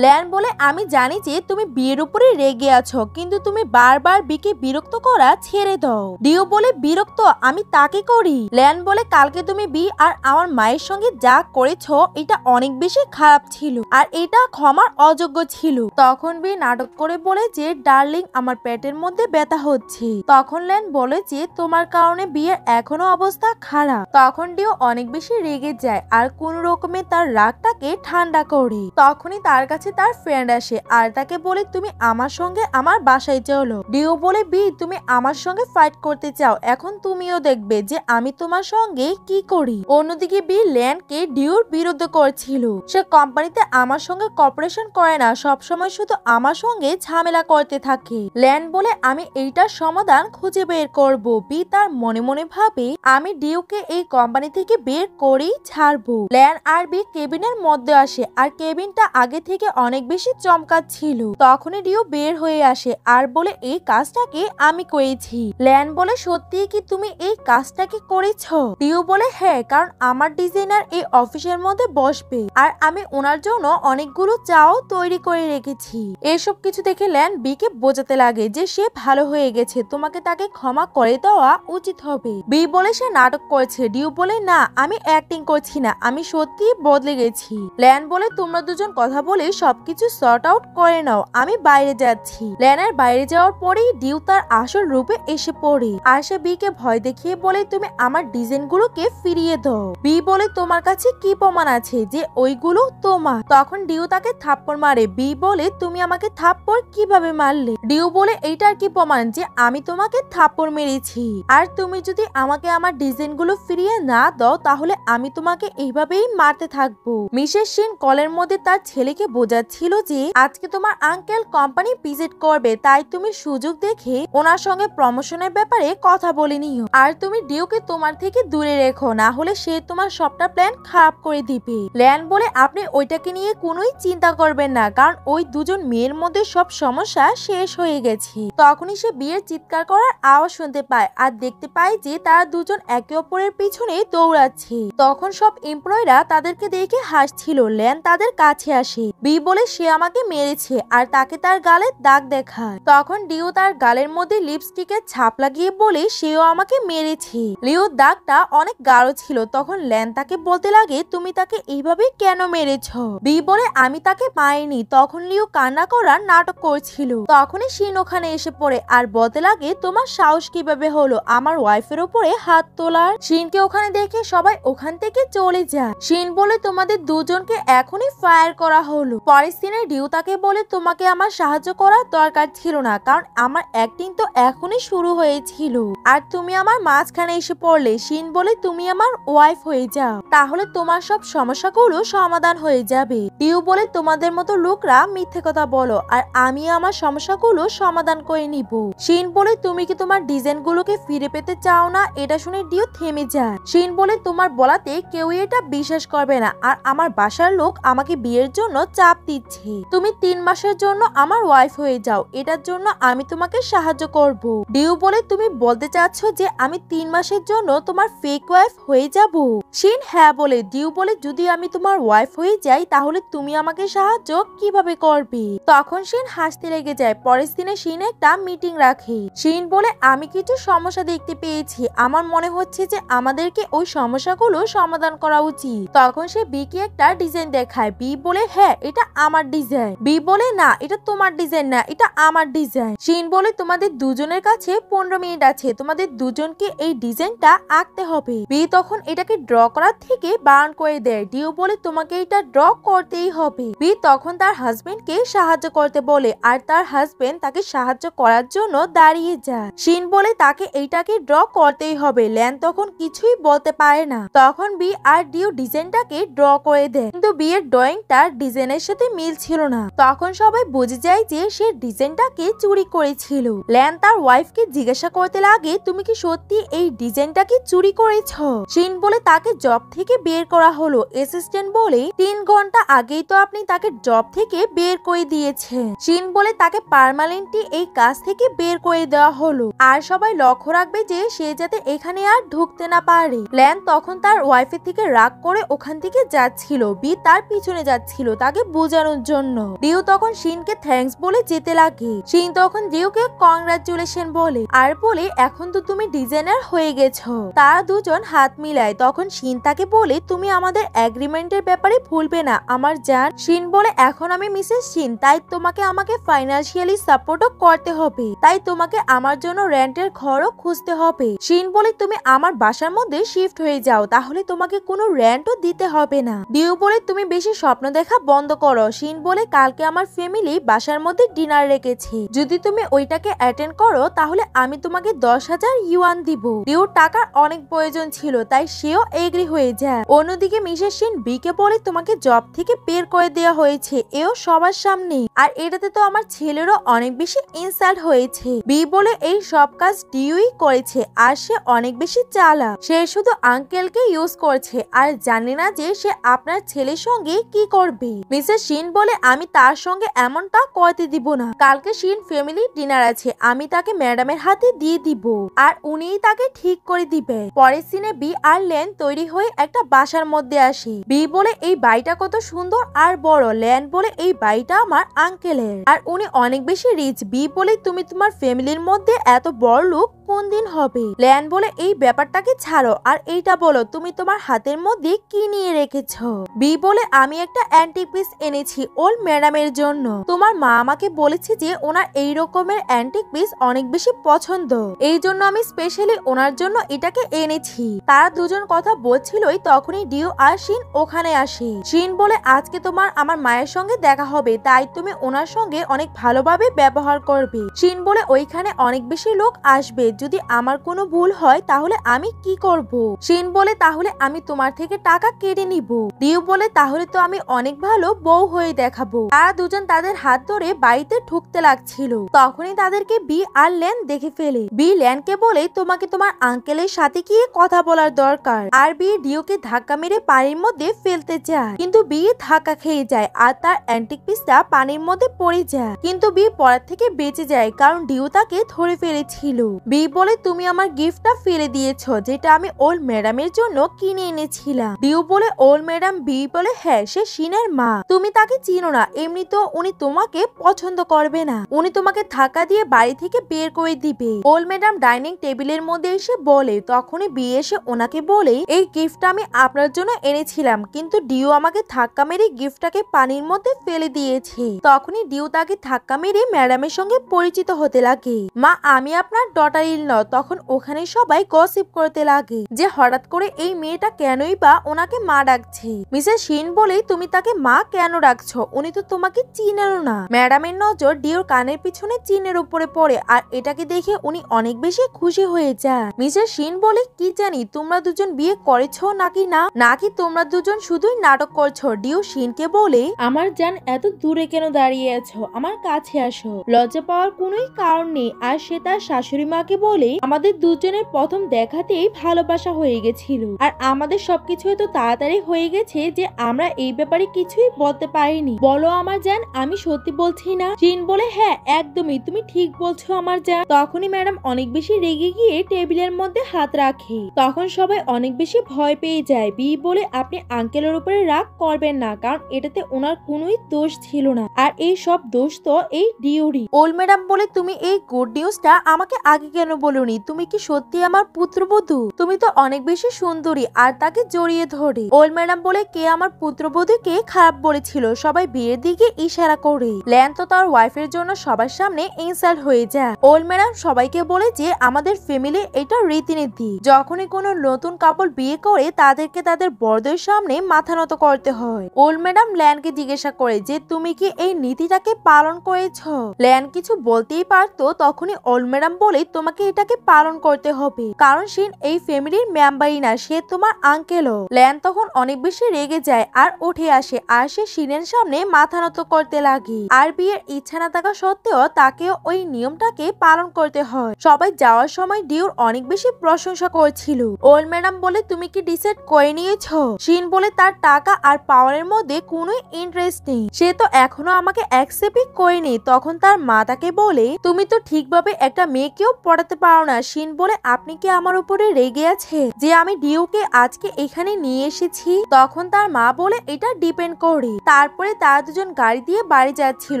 ল্যান বলে আমি জানি যে তুমি বিয়ের উপরে রেগে আছো কিন্তু তুমি বারবার বিকে বিরক্ত করা ছেড়ে দাও ডিও বলে বিরক্ত আমি তাকে করি ল্যান বলে কালকে তুমি বি আর আমার মায়ের সঙ্গে যা করেছো এটা অনেক বেশি খারাপ ছিল আর এটা ক্ষমার অযোগ্য ছিল তখন বি নাটক করে বলে যে ডার্লিং আমার পেটের মধ্যে ব্যথা হচ্ছে তখন ল্যান বলে যে তোমার কারণে বিয়ের এখনো অবস্থা খারাপ তখন ডিও অনেক বেশি রেগে যায় আর কোন রকমে তার রাগটাকে ঠান্ডা করে তখনই তার কাছে তার ফ্রেন্ড আসে আর তাকে বলে তুমি আমার সঙ্গে আমার বাসায় চলো ডিও বলে বি তুমি আমার সঙ্গে ফাইট করতে চাও এখন তুমিও দেখবে যে আমি তোমার সঙ্গে কি করি অন্যদিকে বি ল্যান্ডকে ডিওর বিরুদ্ধে করছিল সে কোম্পানিতে আমার সঙ্গে কপারেশন করে না সবসময় শুধু আমার সঙ্গে ঝামেলা করতে থাকে ল্যান্ড বলে আমি এইটার সমাধান খুঁজে বের করব বি তার মনে মনে ভাবে আমি ডিওকে এই কোম্পানি থেকে বের করেই ছাড়ব বউ ল্যান আর বি কেবিনের মধ্যে আসে আর কেবিনটা আগে থেকে অনেক বেশি চমকাচ্ছিল তখনই ডিও বের হয়ে আসে আর বলে এই কাজটাকে আমি করেছি ল্যান বলে সত্যি কি তুমি এই কাজটাকে করেছ ডিও বলে হ্যাঁ কারণ আমার ডিজাইনার এই অফিসের মধ্যে বসবে আর আমি ওনার জন্য অনেকগুলো চাও তৈরি করে রেখেছি এসব কিছু দেখে ল্যান বিকে বোঝাতে লাগে যে সে ভালো হয়ে গেছে তোমাকে তাকে ক্ষমা করে দেওয়া উচিত হবে বি বলে সে নাটক করেছে ডিউ বলে না আমি অ্যাক্টিং করছি না না আমি সত্যি বদলে গেছি ল্যান বলে তোমরা দুজন কথা বলে সবকিছু সর্ট আউট করে নাও আমি বাইরে যাচ্ছি ল্যানের বাইরে যাওয়ার পরেই ডিউ তার আসল রূপে এসে পড়ে আসে বি কে ভয় দেখিয়ে বলে তুমি আমার ডিজাইন গুলোকে ফিরিয়ে দাও বি বলে তোমার কাছে কি প্রমাণ আছে যে ওইগুলো তোমার তখন ডিউ তাকে থাপ্পড় মারে বি বলে তুমি আমাকে থাপ্পড় কিভাবে মারলে ডিউ বলে এইটার কি প্রমাণ যে আমি তোমাকে থাপ্পড় মেরেছি আর তুমি যদি আমাকে আমার ডিজাইন গুলো ফিরিয়ে না দাও তাহলে আমি তোমাকে এইভাবেই মারতে থাকবো মিসেস সেন কলের মধ্যে তার ছেলেকে বোঝাচ্ছিল যে আজকে তোমার আঙ্কেল কোম্পানি ভিজিট করবে তাই তুমি সুযোগ দেখে ওনার সঙ্গে প্রমোশনের ব্যাপারে কথা বলে নিও আর তুমি ডিওকে তোমার থেকে দূরে রেখো না হলে সে তোমার সবটা প্ল্যান খারাপ করে দিবে ল্যান বলে আপনি ওইটাকে নিয়ে কোনোই চিন্তা করবেন না কারণ ওই দুজন মেয়ের মধ্যে সব সমস্যা শেষ হয়ে গেছে তখনই সে বিয়ের চিৎকার করার আওয়াজ শুনতে পায় আর দেখতে পায় যে তারা দুজন একে অপরের পিছনে দৌড়াচ্ছে তখন সব এমপ্লয়রা তাদেরকে দেখে হাসছিল ল্যান তাদের কাছে আসে বি বলে সে আমাকে মেরেছে আর তাকে তার গালে দাগ দেখায় তখন ডিও তার গালের মধ্যে লিপস্টিকের ছাপ লাগিয়ে বলে সেও আমাকে মেরেছে লিও দাগটা অনেক গাঢ় ছিল তখন ল্যান তাকে বলতে লাগে তুমি তাকে এইভাবে কেন মেরেছ বি বলে আমি তাকে পাইনি তখন লিও কান্না করার নাটক করছিল তখনই শিন ওখানে এসে পড়ে আর বলতে লাগে তোমার সাহস কিভাবে হলো আমার ওয়াইফের উপরে হাত তোলার শিনকে ওখানে দেখে সবাই ওখান থেকে চলে চলে যায় শিন বলে তোমাদের দুজনকে এখনই ফায়ার করা হলো পরের সিনে ডিউ তাকে বলে তোমাকে আমার সাহায্য করার দরকার ছিল না কারণ আমার অ্যাক্টিং তো এখনই শুরু হয়েছিল আর তুমি আমার মাঝখানে এসে পড়লে শিন বলে তুমি আমার ওয়াইফ হয়ে যাও তাহলে তোমার সব সমস্যাগুলো সমাধান হয়ে যাবে ডিউ বলে তোমাদের মতো লোকরা মিথ্যে কথা বলো আর আমি আমার সমস্যাগুলো সমাধান করে নিব শিন বলে তুমি কি তোমার ডিজাইনগুলোকে ফিরে পেতে চাও না এটা শুনে ডিউ থেমে যায় শিন বলে তোমার বলাতে কেউই বিয়েটা বিশ্বাস করবে না আর আমার বাসার লোক আমাকে বিয়ের জন্য চাপ দিচ্ছে তুমি তিন মাসের জন্য আমার ওয়াইফ হয়ে যাও এটার জন্য আমি তোমাকে সাহায্য করব ডিউ বলে তুমি বলতে চাচ্ছ যে আমি তিন মাসের জন্য তোমার ফেক ওয়াইফ হয়ে যাব শিন হ্যাঁ বলে ডিউ বলে যদি আমি তোমার ওয়াইফ হয়ে যাই তাহলে তুমি আমাকে সাহায্য কিভাবে করবে তখন সিন হাসতে লেগে যায় পরের দিনে সিন একটা মিটিং রাখে শিন বলে আমি কিছু সমস্যা দেখতে পেয়েছি আমার মনে হচ্ছে যে আমাদেরকে ওই সমস্যাগুলো সমাধান করা করা উচিত তখন সে বিকে একটা ডিজাইন দেখায় বি বলে হ্যাঁ এটা আমার ডিজাইন বি বলে না এটা তোমার ডিজাইন না এটা আমার ডিজাইন শিন বলে তোমাদের দুজনের কাছে পনেরো মিনিট আছে তোমাদের দুজনকে এই ডিজাইনটা আঁকতে হবে বি তখন এটাকে ড্র করার থেকে বারণ করে দেয় ডিও বলে তোমাকে এটা ড্র করতেই হবে বি তখন তার হাজবেন্ড কে সাহায্য করতে বলে আর তার হাজবেন্ড তাকে সাহায্য করার জন্য দাঁড়িয়ে যায় শিন বলে তাকে এইটাকে ড্র করতেই হবে ল্যান তখন কিছুই বলতে পারে না তখন বি আর আর ডিউ ডিজাইনটাকে ড্র করে দেয় কিন্তু বিয়ের ড্রয়িংটা ডিজাইনের সাথে মিল ছিল না তখন সবাই বুঝে যায় যে সে ডিজাইনটাকে চুরি করেছিল ল্যান তার ওয়াইফকে জিজ্ঞাসা করতে লাগে তুমি কি সত্যি এই ডিজাইনটাকে চুরি করেছ শিন বলে তাকে জব থেকে বের করা হলো অ্যাসিস্ট্যান্ট বলে তিন ঘন্টা আগেই তো আপনি তাকে জব থেকে বের করে দিয়েছেন শিন বলে তাকে পারমানেন্টলি এই কাজ থেকে বের করে দেওয়া হলো আর সবাই লক্ষ্য রাখবে যে সে যাতে এখানে আর ঢুকতে না পারে ল্যান তখন তার ওয়াইফের থেকে রাগ করে ওখান থেকে যাচ্ছিল বি তার পিছনে যাচ্ছিল তাকে বোঝানোর জন্য ডিউ তখন শিনকে থ্যাংকস বলে যেতে লাগে সিন তখন ডিউকে কংগ্রাচুলেশন বলে আর বলে এখন তো তুমি ডিজাইনার হয়ে গেছো তারা দুজন হাত মিলায় তখন সিন তাকে বলে তুমি আমাদের অ্যাগ্রিমেন্টের ব্যাপারে ভুলবে না আমার জান শিন বলে এখন আমি মিসেস শিন তাই তোমাকে আমাকে ফাইন্যান্সিয়ালি সাপোর্টও করতে হবে তাই তোমাকে আমার জন্য রেন্টের ঘরও খুঁজতে হবে সিন বলে তুমি আমার বাসার মধ্যে শিফট হয়ে যাও তাহলে তোমাকে কোনো কোনো র্যান্টও দিতে হবে না ডিউ বলে তুমি বেশি স্বপ্ন দেখা বন্ধ করো শিন বলে কালকে আমার ফ্যামিলি বাসার মধ্যে ডিনার রেখেছি যদি তুমি ওইটাকে অ্যাটেন্ড করো তাহলে আমি তোমাকে দশ হাজার ইউয়ান দিব ডিউর টাকার অনেক প্রয়োজন ছিল তাই সেও এগ্রি হয়ে যায় অন্যদিকে মিসেস বি বিকে বলে তোমাকে জব থেকে বের করে দেওয়া হয়েছে এও সবার সামনে আর এটাতে তো আমার ছেলেরও অনেক বেশি ইনসাল্ট হয়েছে বি বলে এই সব কাজ ডিউই করেছে আর সে অনেক বেশি চালা সে শুধু আঙ্কেলকে ইউজ করছে আর জানে না যে সে আপনার ছেলের সঙ্গে কি করবে মিসেস শিন বলে আমি তার সঙ্গে এমনটা করতে দিব না কালকে শিন ফ্যামিলি ডিনার আছে আমি তাকে ম্যাডামের হাতে দিয়ে দিব আর উনিই তাকে ঠিক করে দিবে পরের সিনে বি আর লেন তৈরি হয়ে একটা বাসার মধ্যে আসে বি বলে এই বাড়িটা কত সুন্দর আর বড় ল্যান্ড বলে এই বাড়িটা আমার আঙ্কেলের আর উনি অনেক বেশি রিচ বি বলে তুমি তোমার ফ্যামিলির মধ্যে এত বড় লোক কোন দিন হবে ল্যান বলে এই ব্যাপারটাকে ছাড়ো আর এইটা বলো তুমি তোমার হাতের মধ্যে কি নিয়ে রেখেছ বি বলে আমি একটা অ্যান্টিক পিস এনেছি ওল ম্যাডামের জন্য তোমার মা আমাকে বলেছে যে ওনার এই রকমের অ্যান্টিক পিস অনেক বেশি পছন্দ এই জন্য আমি স্পেশালি ওনার জন্য এটাকে এনেছি তারা দুজন কথা বলছিলই তখনই ডিও আর শিন ওখানে আসে শিন বলে আজকে তোমার আমার মায়ের সঙ্গে দেখা হবে তাই তুমি ওনার সঙ্গে অনেক ভালোভাবে ব্যবহার করবে শিন বলে ওইখানে অনেক বেশি লোক আসবে যদি আমার কোনো ভুল হয় তাহলে আমি কি করব শিন বলে তাহলে আমি তোমার তোমার থেকে টাকা কেড়ে নিব দিউ বলে তাহলে তো আমি অনেক ভালো বউ হয়ে দেখাবো তারা দুজন তাদের হাত ধরে বাড়িতে ঠুকতে লাগছিল তখনই তাদেরকে বি আর ল্যান দেখে ফেলে বি ল্যানকে বলে তোমাকে তোমার আঙ্কেলের সাথে গিয়ে কথা বলার দরকার আর বি ডিওকে ধাক্কা মেরে পানির মধ্যে ফেলতে যায় কিন্তু বি ধাক্কা খেয়ে যায় আর তার অ্যান্টিক পিসটা পানির মধ্যে পড়ে যায় কিন্তু বি পড়ার থেকে বেঁচে যায় কারণ ডিও তাকে ধরে ফেলেছিল বি বলে তুমি আমার গিফটটা ফেলে দিয়েছ যেটা আমি ওল্ড ম্যাডামের জন্য কিনে এনেছি ছিলাম ডিউ বলে ওল ম্যাডাম বি বলে হ্যাঁ সে সিনের মা তুমি তাকে চিনো না এমনি তো উনি তোমাকে পছন্দ করবে না উনি তোমাকে থাকা দিয়ে বাড়ি থেকে বের করে দিবে ওল ম্যাডাম ডাইনিং টেবিলের মধ্যে এসে বলে তখনই বিয়ে এসে ওনাকে বলে এই গিফটটা আমি আপনার জন্য এনেছিলাম কিন্তু ডিউ আমাকে ধাক্কা মেরে গিফটটাকে পানির মধ্যে ফেলে দিয়েছে তখনই ডিউ তাকে ধাক্কা মেরে ম্যাডামের সঙ্গে পরিচিত হতে লাগে মা আমি আপনার ডটার ইল ন তখন ওখানে সবাই গসিপ করতে লাগে যে হঠাৎ করে এই মেয়েটা কেন কেনই বা ওনাকে মা ডাকছে মিসেস শিন বলে তুমি তাকে মা কেন ডাকছ উনি তো তোমাকে চিনেন না ম্যাডামের নজর ডিওর কানের পিছনে চিনের উপরে পড়ে আর এটাকে দেখে উনি অনেক বেশি খুশি হয়ে যায় মিসেস শিন বলে কি জানি তোমরা দুজন বিয়ে করেছ নাকি না নাকি তোমরা দুজন শুধুই নাটক করছো ডিও শিনকে বলে আমার যান এত দূরে কেন দাঁড়িয়ে আছো আমার কাছে আসো লজ্জা পাওয়ার কোনোই কারণ নেই আর সে তার শাশুড়ি মাকে বলে আমাদের দুজনের প্রথম দেখাতেই ভালোবাসা হয়ে গেছিল আর আমাদের সব কিছু এত তাড়াতাড়ি হয়ে গেছে যে আমরা এই ব্যাপারে কিছুই বলতে পারিনি বলো আমার যান আমি সত্যি বলছি না জিন বলে হ্যাঁ একদমই তুমি ঠিক বলছো আমার জান তখনই ম্যাডাম অনেক বেশি রেগে গিয়ে টেবিলের মধ্যে হাত রাখে তখন সবাই অনেক বেশি ভয় পেয়ে যায় বি বলে আপনি আঙ্কেলের উপরে রাগ করবেন না কারণ এটাতে ওনার কোনোই দোষ ছিল না আর এই সব দোষ তো এই ডিউরি ওল ম্যাডাম বলে তুমি এই গুড নিউজটা আমাকে আগে কেন বলনি তুমি কি সত্যি আমার পুত্রবধূ তুমি তো অনেক বেশি সুন্দরী আর তাকে তাকে জড়িয়ে ধরে ওল ম্যাডাম বলে কে আমার পুত্রবধূকে খারাপ বলেছিল সবাই বিয়ের দিকে ইশারা করে ল্যান তো তার ওয়াইফের জন্য সবার সামনে ইনসাল্ট হয়ে যায় ওল ম্যাডাম সবাইকে বলে যে আমাদের ফ্যামিলি এটা রীতিনীতি যখনই কোনো নতুন কাপল বিয়ে করে তাদেরকে তাদের বড়দের সামনে মাথা নত করতে হয় ওল ম্যাডাম ল্যানকে জিজ্ঞাসা করে যে তুমি কি এই নীতিটাকে পালন করেছ ল্যান কিছু বলতেই পারতো তখনই ওল ম্যাডাম বলে তোমাকে এটাকে পালন করতে হবে কারণ সে এই ফ্যামিলির মেম্বারই না সে তোমার আঙ্কেল গেল ল্যান তখন অনেক বেশি রেগে যায় আর উঠে আসে আর সে সিনের সামনে মাথা নত করতে লাগে আর বিয়ের ইচ্ছা না থাকা সত্ত্বেও তাকেও ওই নিয়মটাকে পালন করতে হয় সবাই যাওয়ার সময় ডিউর অনেক বেশি প্রশংসা করেছিল ওল ম্যাডাম বলে তুমি কি ডিসাইড করে নিয়েছ সিন বলে তার টাকা আর পাওয়ারের মধ্যে কোনো ইন্টারেস্ট নেই সে তো এখনো আমাকে অ্যাকসেপ্টই করেনি তখন তার মা তাকে বলে তুমি তো ঠিকভাবে একটা মেয়েকেও পড়াতে পারো না সিন বলে আপনি কি আমার উপরে রেগে আছে যে আমি ডিউকে আজকে এখানে নিয়ে এসেছি তখন তার মা বলে এটা ডিপেন্ড করে তারপরে তারা দুজন গাড়ি দিয়ে বাড়ি যাচ্ছিল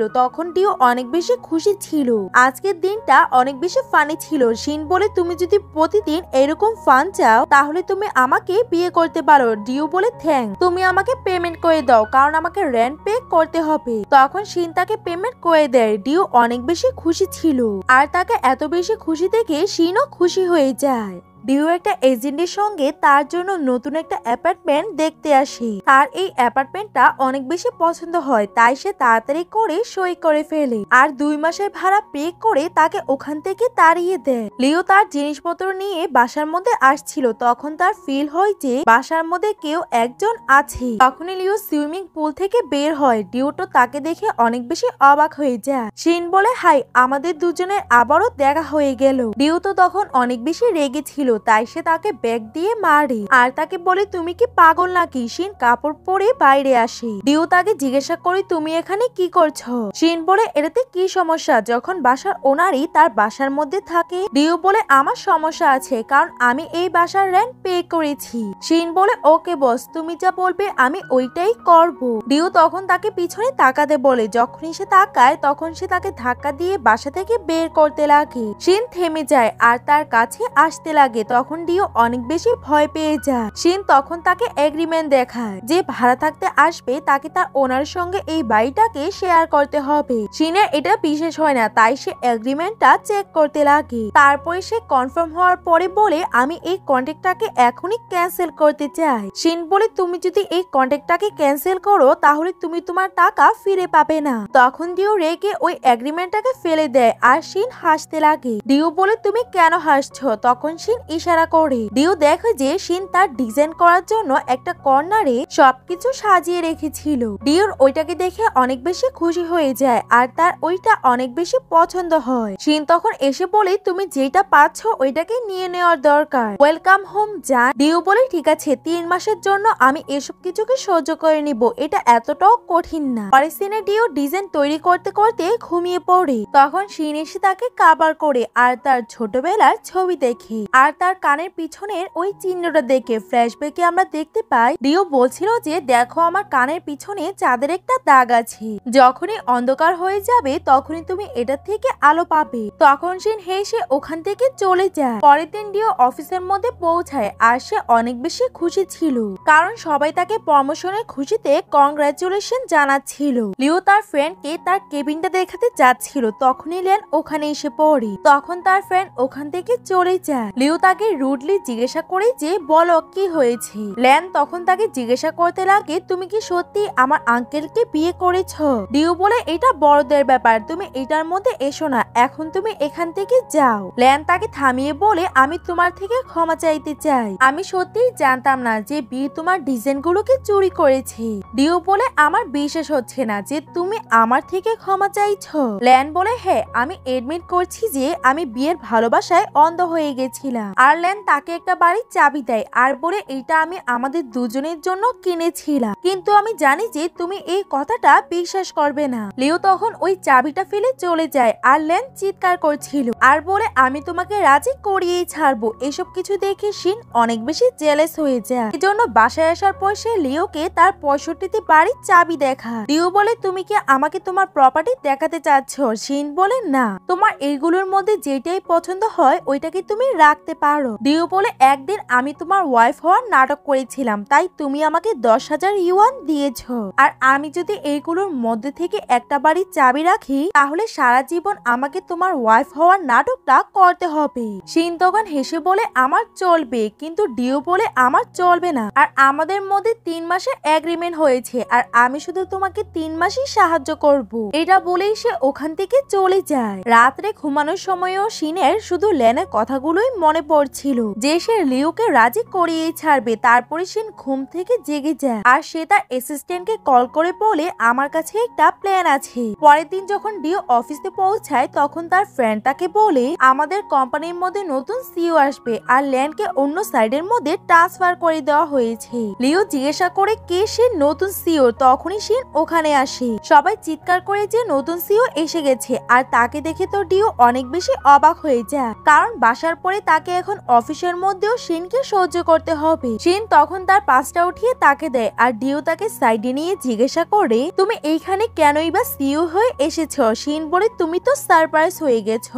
তখন টিও অনেক বেশি খুশি ছিল আজকের দিনটা অনেক বেশি ফানি ছিল শিন বলে তুমি যদি প্রতিদিন এরকম ফান চাও তাহলে তুমি আমাকে বিয়ে করতে পারো ডিও বলে থ্যাংক তুমি আমাকে পেমেন্ট করে দাও কারণ আমাকে রেন্ট পে করতে হবে তখন শিন তাকে পেমেন্ট করে দেয় ডিও অনেক বেশি খুশি ছিল আর তাকে এত বেশি খুশি দেখে সিনও খুশি হয়ে যায় ডিউ একটা এজেন্টের সঙ্গে তার জন্য নতুন একটা অ্যাপার্টমেন্ট দেখতে আসে তার এই অ্যাপার্টমেন্টটা অনেক বেশি পছন্দ হয় তাই সে তাড়াতাড়ি করে সই করে ফেলে আর দুই মাসের ভাড়া পে করে তাকে ওখান থেকে তাড়িয়ে দেয় লিও তার জিনিসপত্র নিয়ে বাসার মধ্যে আসছিল তখন তার ফিল হয় যে বাসার মধ্যে কেউ একজন আছে তখনই লিও সুইমিং পুল থেকে বের হয় ডিউটো তাকে দেখে অনেক বেশি অবাক হয়ে যায় শিন বলে হাই আমাদের দুজনের আবারও দেখা হয়ে গেল ডিউ তো তখন অনেক বেশি রেগে ছিল তাই সে তাকে ব্যাগ দিয়ে মারে আর তাকে বলে তুমি কি পাগল নাকি শিন কাপড় পরে বাইরে আসে ডিউ তাকে জিজ্ঞাসা করে তুমি এখানে কি করছো শিন বলে এটাতে কি সমস্যা যখন বাসার ওনারই তার বাসার মধ্যে থাকে ডিউ বলে আমার সমস্যা আছে কারণ আমি এই বাসার র্যান্ট পে করেছি শিন বলে ওকে বস তুমি যা বলবে আমি ওইটাই করব ডিউ তখন তাকে পিছনে তাকাতে বলে যখনই সে তাকায় তখন সে তাকে ধাক্কা দিয়ে বাসা থেকে বের করতে লাগে শিন থেমে যায় আর তার কাছে আসতে লাগে দেখে তখন ডিও অনেক বেশি ভয় পেয়ে যায় শিন তখন তাকে এগ্রিমেন্ট দেখায় যে ভাড়া থাকতে আসবে তাকে তার ওনার সঙ্গে এই বাড়িটাকে শেয়ার করতে হবে শিনের এটা বিশেষ হয় না তাই সে এগ্রিমেন্টটা চেক করতে লাগে তারপরে সে কনফার্ম হওয়ার পরে বলে আমি এই কন্ট্যাক্টটাকে এখনই ক্যান্সেল করতে চাই শিন বলে তুমি যদি এই কন্ট্যাক্টটাকে ক্যান্সেল করো তাহলে তুমি তোমার টাকা ফিরে পাবে না তখন ডিও রেগে ওই এগ্রিমেন্টটাকে ফেলে দেয় আর শিন হাসতে লাগে ডিও বলে তুমি কেন হাসছ তখন শিন ইশারা করে ডিও দেখে যে সিন তার ডিজাইন করার জন্য একটা কর্নারে সবকিছু সাজিয়ে রেখেছিল ডিওর ওইটাকে দেখে অনেক বেশি খুশি হয়ে যায় আর তার ওইটা অনেক বেশি পছন্দ হয় সিন তখন এসে বলে তুমি যেটা পাচ্ছ ওইটাকে নিয়ে নেওয়ার দরকার ওয়েলকাম হোম যা ডিও বলে ঠিক আছে তিন মাসের জন্য আমি এসব কিছুকে সহ্য করে নিব এটা এতটাও কঠিন না পরে সিনে ডিও ডিজাইন তৈরি করতে করতে ঘুমিয়ে পড়ে তখন শিন এসে তাকে কাবার করে আর তার ছোটবেলার ছবি দেখে আর তার কানের পিছনের ওই চিহ্নটা দেখে ফ্ল্যাশব্যাকে আমরা দেখতে পাই রিও বলছিল যে দেখো আমার কানের পিছনে চাঁদের একটা দাগ আছে যখনই অন্ধকার হয়ে যাবে তখনই তুমি এটা থেকে আলো পাবে তখন সেন হেসে ওখান থেকে চলে যায় পরের দিন ডিও অফিসের মধ্যে পৌঁছায় আর সে অনেক বেশি খুশি ছিল কারণ সবাই তাকে প্রমোশনের খুশিতে কংগ্রাচুলেশন জানাচ্ছিল লিও তার ফ্রেন্ডকে তার কেবিনটা দেখাতে যাচ্ছিল তখনই লেন ওখানে এসে পড়ে তখন তার ফ্রেন্ড ওখান থেকে চলে যায় লিও তার তাকে রুডলি জিজ্ঞাসা করে যে বলো কি হয়েছে ল্যান তখন তাকে জিজ্ঞাসা করতে লাগে তুমি কি সত্যি আমার আঙ্কেলকে বিয়ে করেছ ডিউ বলে এটা বড়দের ব্যাপার তুমি এটার মধ্যে এসো না এখন তুমি এখান থেকে যাও ল্যান তাকে থামিয়ে বলে আমি তোমার থেকে ক্ষমা চাইতে চাই আমি সত্যি জানতাম না যে বিয়ে তোমার ডিজাইনগুলোকে চুরি করেছে ডিউ বলে আমার বিশ্বাস হচ্ছে না যে তুমি আমার থেকে ক্ষমা চাইছ ল্যান বলে হ্যাঁ আমি এডমিট করছি যে আমি বিয়ের ভালোবাসায় অন্ধ হয়ে গেছিলাম আরলেন তাকে একটা বাড়ির চাবি দেয় আর বলে এটা আমি আমাদের দুজনের জন্য কিনেছিলাম কিন্তু আমি জানি যে তুমি এই কথাটা বিশ্বাস করবে না লিও তখন ওই চাবিটা ফেলে চলে যায় লেন চিৎকার করছিল আর বলে আমি তোমাকে রাজি করিয়েই ছাড়বো এসব কিছু দেখে শিন অনেক বেশি জেলেস হয়ে যায় এজন্য বাসায় আসার পর সে লিওকে তার পঁয়ষট্টিতে বাড়ির চাবি দেখা লিও বলে তুমি কি আমাকে তোমার প্রপার্টি দেখাতে চাচ্ছ শিন বলে না তোমার এইগুলোর মধ্যে যেটাই পছন্দ হয় ওইটাকে তুমি রাখতে পারো পারো দিও বলে একদিন আমি তোমার ওয়াইফ হওয়ার নাটক করেছিলাম তাই তুমি আমাকে দশ হাজার ইউয়ান দিয়েছ আর আমি যদি এইগুলোর মধ্যে থেকে একটা বাড়ির চাবি রাখি তাহলে সারা জীবন আমাকে তোমার ওয়াইফ হওয়ার নাটকটা করতে হবে সিন্তগন হেসে বলে আমার চলবে কিন্তু ডিও বলে আমার চলবে না আর আমাদের মধ্যে তিন মাসে এগ্রিমেন্ট হয়েছে আর আমি শুধু তোমাকে তিন মাসই সাহায্য করব এটা বলেই সে ওখান থেকে চলে যায় রাত্রে ঘুমানোর সময়ও সিনের শুধু লেনের কথাগুলোই মনে পড়ে করছিল যে সে লিওকে রাজি করিয়েই ছাড়বে তারপরে সে ঘুম থেকে জেগে যায় আর সে তার অ্যাসিস্ট্যান্টকে কল করে বলে আমার কাছে একটা প্ল্যান আছে পরের দিন যখন ডিও অফিসে পৌঁছায় তখন তার ফ্রেন্ড তাকে বলে আমাদের কোম্পানির মধ্যে নতুন সিও আসবে আর ল্যান্ডকে অন্য সাইডের মধ্যে ট্রান্সফার করে দেওয়া হয়েছে লিও জিজ্ঞাসা করে কে সে নতুন সিও তখনই সে ওখানে আসে সবাই চিৎকার করে যে নতুন সিও এসে গেছে আর তাকে দেখে তো ডিও অনেক বেশি অবাক হয়ে যায় কারণ বাসার পরে তাকে এখন অফিসের মধ্যেও সেনকে সহ্য করতে হবে সেন তখন তার পাঁচটা উঠিয়ে তাকে দেয় আর ডিও তাকে সাইডে নিয়ে জিজ্ঞাসা করে তুমি এইখানে কেনই বা সিও হয়ে এসেছ সেন বলে তুমি তো সারপ্রাইজ হয়ে গেছ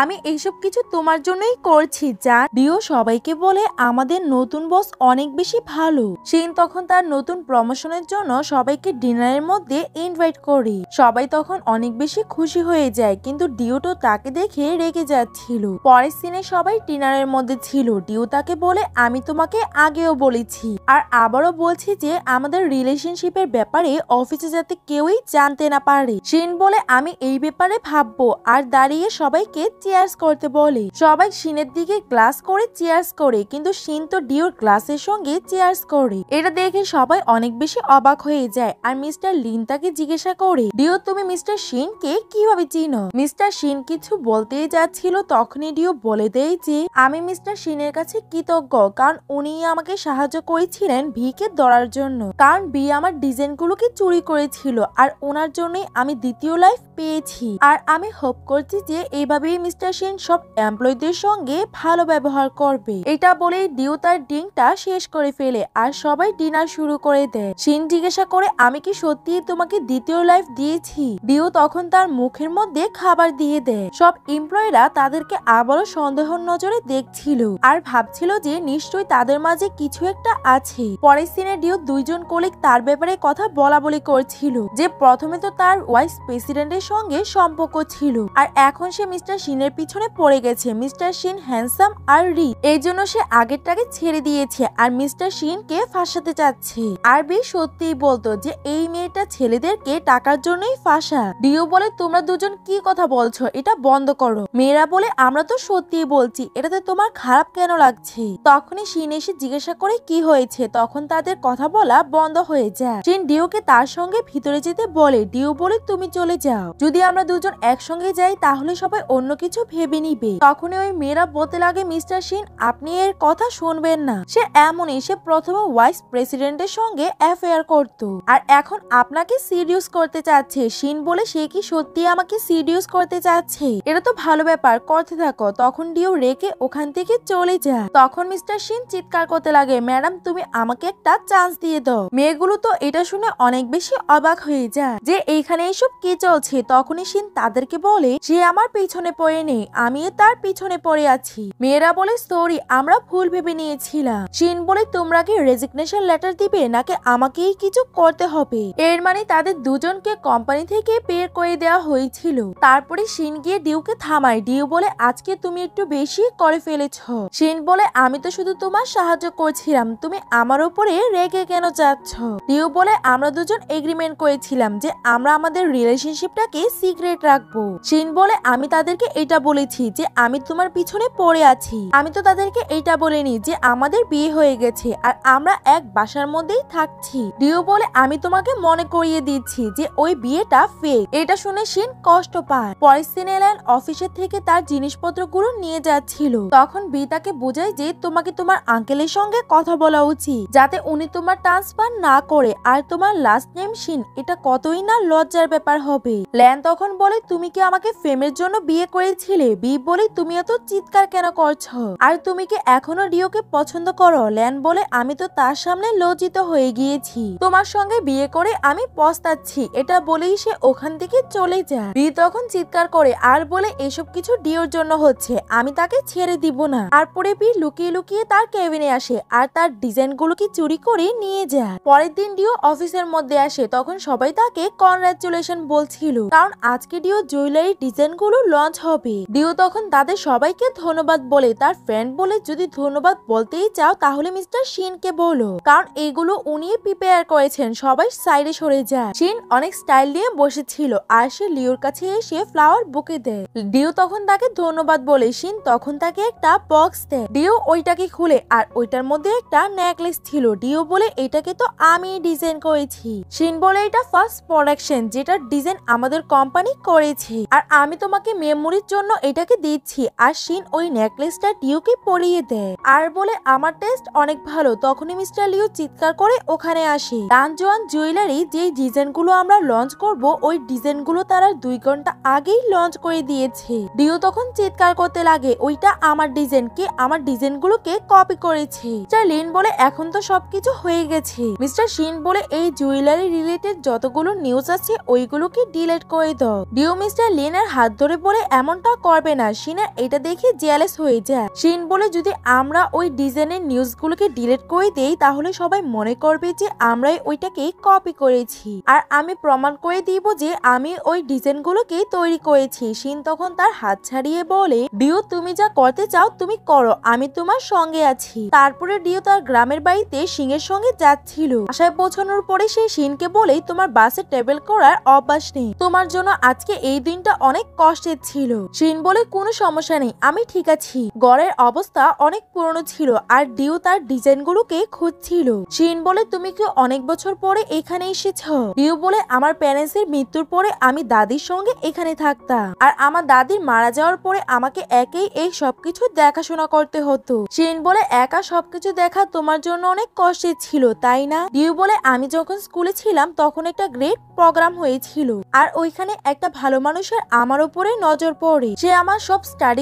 আমি এইসব কিছু তোমার জন্যই করছি যা ডিও সবাইকে বলে আমাদের নতুন বস অনেক বেশি ভালো সেন তখন তার নতুন প্রমোশনের জন্য সবাইকে ডিনারের মধ্যে ইনভাইট করে সবাই তখন অনেক বেশি খুশি হয়ে যায় কিন্তু ডিও তো তাকে দেখে রেগে যাচ্ছিল পরের সিনে সবাই ডিনারের মধ্যে ছিল ডিউ তাকে বলে আমি তোমাকে আগেও বলেছি আর আবারও বলছি যে আমাদের রিলেশনশিপের ব্যাপারে অফিসে যাতে কেউই জানতে না পারে সিন বলে আমি এই ব্যাপারে ভাববো আর দাঁড়িয়ে সবাইকে চেয়ার্স করতে বলে সবাই শিনের দিকে গ্লাস করে চেয়ার্স করে কিন্তু শিন তো ডিওর গ্লাসের সঙ্গে চেয়ার্স করে এটা দেখে সবাই অনেক বেশি অবাক হয়ে যায় আর মিস্টার লিন তাকে জিজ্ঞাসা করে ডিও তুমি মিস্টার শিনকে কিভাবে চিনো মিস্টার শিন কিছু বলতেই যাচ্ছিল তখনই ডিও বলে দেয় যে আমি মিস্টার সিনের কাছে কৃতজ্ঞ কারণ উনি আমাকে সাহায্য করেছিলেন ভিকে ধরার জন্য কারণ বি আমার ডিজাইনগুলোকে চুরি করেছিল আর ওনার জন্যই আমি দ্বিতীয় লাইফ পেয়েছি আর আমি হোপ করছি যে এইভাবেই মিস্টার সেন সব এমপ্লয়ীদের সঙ্গে ভালো ব্যবহার করবে এটা বলে ডিও তার ডিংটা শেষ করে ফেলে আর সবাই ডিনার শুরু করে দেয় সিন জিজ্ঞাসা করে আমি কি সত্যি তোমাকে দ্বিতীয় লাইফ দিয়েছি ডিও তখন তার মুখের মধ্যে খাবার দিয়ে দেয় সব এমপ্লয়ীরা তাদেরকে আবারও সন্দেহ নজরে দেখ দেখছিল আর ভাবছিল যে নিশ্চয়ই তাদের মাঝে কিছু একটা আছে পরের সিনে ডিও দুইজন কলিক তার ব্যাপারে কথা বলা বলি করছিল যে প্রথমে তো তার ওয়াইস প্রেসিডেন্টের সঙ্গে সম্পর্ক ছিল আর এখন সে মিস্টার সিনের পিছনে পড়ে গেছে মিস্টার সিন হ্যান্ডসাম আর রি এই জন্য সে আগেরটাকে ছেড়ে দিয়েছে আর মিস্টার সিনকে ফাঁসাতে চাচ্ছে আর বি সত্যিই বলতো যে এই মেয়েটা ছেলেদেরকে টাকার জন্যই ফাঁসা ডিও বলে তোমরা দুজন কি কথা বলছো এটা বন্ধ করো মেয়েরা বলে আমরা তো সত্যিই বলছি এটাতে তোমার তোমার খারাপ কেন লাগছে তখনই শিন এসে জিজ্ঞাসা করে কি হয়েছে তখন তাদের কথা বলা বন্ধ হয়ে যায় শিন ডিউকে তার সঙ্গে ভিতরে যেতে বলে ডিও বলে তুমি চলে যাও যদি আমরা দুজন একসঙ্গে যাই তাহলে সবাই অন্য কিছু ভেবে নিবে তখনই ওই মেয়েরা বলতে লাগে মিস্টার শিন আপনি এর কথা শুনবেন না সে এমন এসে প্রথমে ভাইস প্রেসিডেন্টের সঙ্গে অ্যাফেয়ার করত আর এখন আপনাকে সিরিয়াস করতে চাচ্ছে শিন বলে সে কি সত্যি আমাকে সিরিয়াস করতে চাচ্ছে এটা তো ভালো ব্যাপার করতে থাকো তখন ডিও রেখে ওখান দিকে চলে যায় তখন মিস্টার সিন চিৎকার করতে লাগে ম্যাডাম তুমি আমাকে একটা চান্স দিয়ে দাও মেয়েগুলো তো এটা শুনে অনেক বেশি অবাক হয়ে যায় যে এইখানে এসব কি চলছে তখনই সিন তাদেরকে বলে সে আমার পিছনে পড়ে নেই আমি তার পিছনে পড়ে আছি মেয়েরা বলে সরি আমরা ভুল ভেবে নিয়েছিলাম সিন বলে তোমরা কি রেজিগনেশন লেটার দিবে নাকি আমাকেই কিছু করতে হবে এর মানে তাদের দুজনকে কোম্পানি থেকে বের করে দেওয়া হয়েছিল তারপরে সিন গিয়ে ডিউকে থামায় ডিউ বলে আজকে তুমি একটু বেশি করে ফেলে বলেছ শিন বলে আমি তো শুধু তোমার সাহায্য করছিলাম তুমি আমার উপরে রেগে কেন যাচ্ছ রিও বলে আমরা দুজন এগ্রিমেন্ট করেছিলাম যে আমরা আমাদের রিলেশনশিপটাকে সিক্রেট রাখবো শিন বলে আমি তাদেরকে এটা বলেছি যে আমি তোমার পিছনে পড়ে আছি আমি তো তাদেরকে এটা বলিনি যে আমাদের বিয়ে হয়ে গেছে আর আমরা এক বাসার মধ্যেই থাকছি রিও বলে আমি তোমাকে মনে করিয়ে দিচ্ছি যে ওই বিয়েটা ফেক এটা শুনে শিন কষ্ট পায় পরে সিনেল্যান্ড অফিসের থেকে তার জিনিসপত্র গুলো নিয়ে যাচ্ছিল তখন তখন বি তাকে বোঝায় যে তোমাকে তোমার আঙ্কেলের সঙ্গে কথা বলা উচিত যাতে উনি তোমার ট্রান্সফার না করে আর তোমার লাস্ট নেম শিন এটা কতই না লজ্জার ব্যাপার হবে ল্যান তখন বলে তুমি কি আমাকে ফেমের জন্য বিয়ে করেছিলে বি বলে তুমি এত চিৎকার কেন করছো আর তুমি কি এখনো ডিওকে পছন্দ করো ল্যান বলে আমি তো তার সামনে লজ্জিত হয়ে গিয়েছি তোমার সঙ্গে বিয়ে করে আমি পস্তাচ্ছি এটা বলেই সে ওখান থেকে চলে যায় বি তখন চিৎকার করে আর বলে এসব কিছু ডিওর জন্য হচ্ছে আমি তাকে ছেড়ে দিব দিব না তারপরে বি লুকিয়ে লুকিয়ে তার কেবিনে আসে আর তার ডিজাইন গুলোকে চুরি করে নিয়ে যায় পরের দিন ডিও অফিসের মধ্যে আসে তখন সবাই তাকে কনগ্রাচুলেশন বলছিল কারণ আজকে ডিও জুয়েলারি ডিজাইন গুলো লঞ্চ হবে ডিও তখন তাদের সবাইকে ধন্যবাদ বলে তার ফ্রেন্ড বলে যদি ধন্যবাদ বলতেই চাও তাহলে মিস্টার কে বলো কারণ এগুলো উনি প্রিপেয়ার করেছেন সবাই সাইডে সরে যায় শিন অনেক স্টাইল নিয়ে বসেছিল আর সে লিওর কাছে এসে ফ্লাওয়ার বুকে দেয় ডিও তখন তাকে ধন্যবাদ বলে শিন তখন তাকে একটা বক্স দেয় ডিও ওইটাকে খুলে আর ওইটার মধ্যে একটা নেকলেস ছিল ডিও বলে এটাকে তো আমি ডিজাইন করেছি শিন বলে এটা ফার্স্ট প্রোডাকশন যেটা ডিজাইন আমাদের কোম্পানি করেছে আর আমি তোমাকে মেমোরির জন্য এটাকে দিচ্ছি আর সিন ওই নেকলেসটা ডিওকে পরিয়ে দেয় আর বলে আমার টেস্ট অনেক ভালো তখনই মিস্টার লিও চিৎকার করে ওখানে আসে রানজোয়ান জুয়েলারি যে ডিজাইনগুলো আমরা লঞ্চ করব ওই ডিজাইনগুলো তারা দুই ঘন্টা আগেই লঞ্চ করে দিয়েছে ডিও তখন চিৎকার করতে লাগে ওইটা আমার ডিজাইনকে আমার ডিজাইনগুলোকে কপি করেছি মিস্টার লিন বলে এখন তো সবকিছু হয়ে গেছে মিস্টার শিন বলে এই জুয়েলারি রিলেটেড যতগুলো নিউজ আছে ওইগুলোকে ডিলেট করে দাও ডিও মিস্টার লিনের হাত ধরে বলে এমনটা করবে না শিনা এটা দেখে জিয়ালেস হয়ে যায় শিন বলে যদি আমরা ওই ডিজাইনের নিউজগুলোকে ডিলেট করে দেই তাহলে সবাই মনে করবে যে আমরাই ওইটাকে কপি করেছি আর আমি প্রমাণ করে দিব যে আমি ওই ডিজাইনগুলোকে তৈরি করেছি শিন তখন তার হাত ছাড়িয়ে বলে ডিও তুমি যা করতে চাও চাও তুমি করো আমি তোমার সঙ্গে আছি তারপরে ডিও তার গ্রামের বাড়িতে সিংহের সঙ্গে যাচ্ছিল আশায় পৌঁছানোর পরে সে সিনকে বলেই তোমার বাসে ট্রাভেল করার অভ্যাস নেই তোমার জন্য আজকে এই দিনটা অনেক কষ্টের ছিল সিন বলে কোনো সমস্যা নেই আমি ঠিক আছি গড়ের অবস্থা অনেক পুরনো ছিল আর ডিও তার ডিজাইনগুলোকে খুঁজছিল সিন বলে তুমি কি অনেক বছর পরে এখানে এসেছ ডিও বলে আমার প্যারেন্টস এর মৃত্যুর পরে আমি দাদির সঙ্গে এখানে থাকতাম আর আমার দাদির মারা যাওয়ার পরে আমাকে একেই এই সবকিছু দেখাশোনা করতে হতো চেন বলে একা সবকিছু দেখা তোমার জন্য অনেক কষ্টের ছিল তাই না ডিউ বলে আমি যখন স্কুলে ছিলাম তখন একটা গ্রেট প্রোগ্রাম হয়েছিল আর ওইখানে একটা ভালো মানুষের আমার উপরে নজর পড়ে সে আমার সব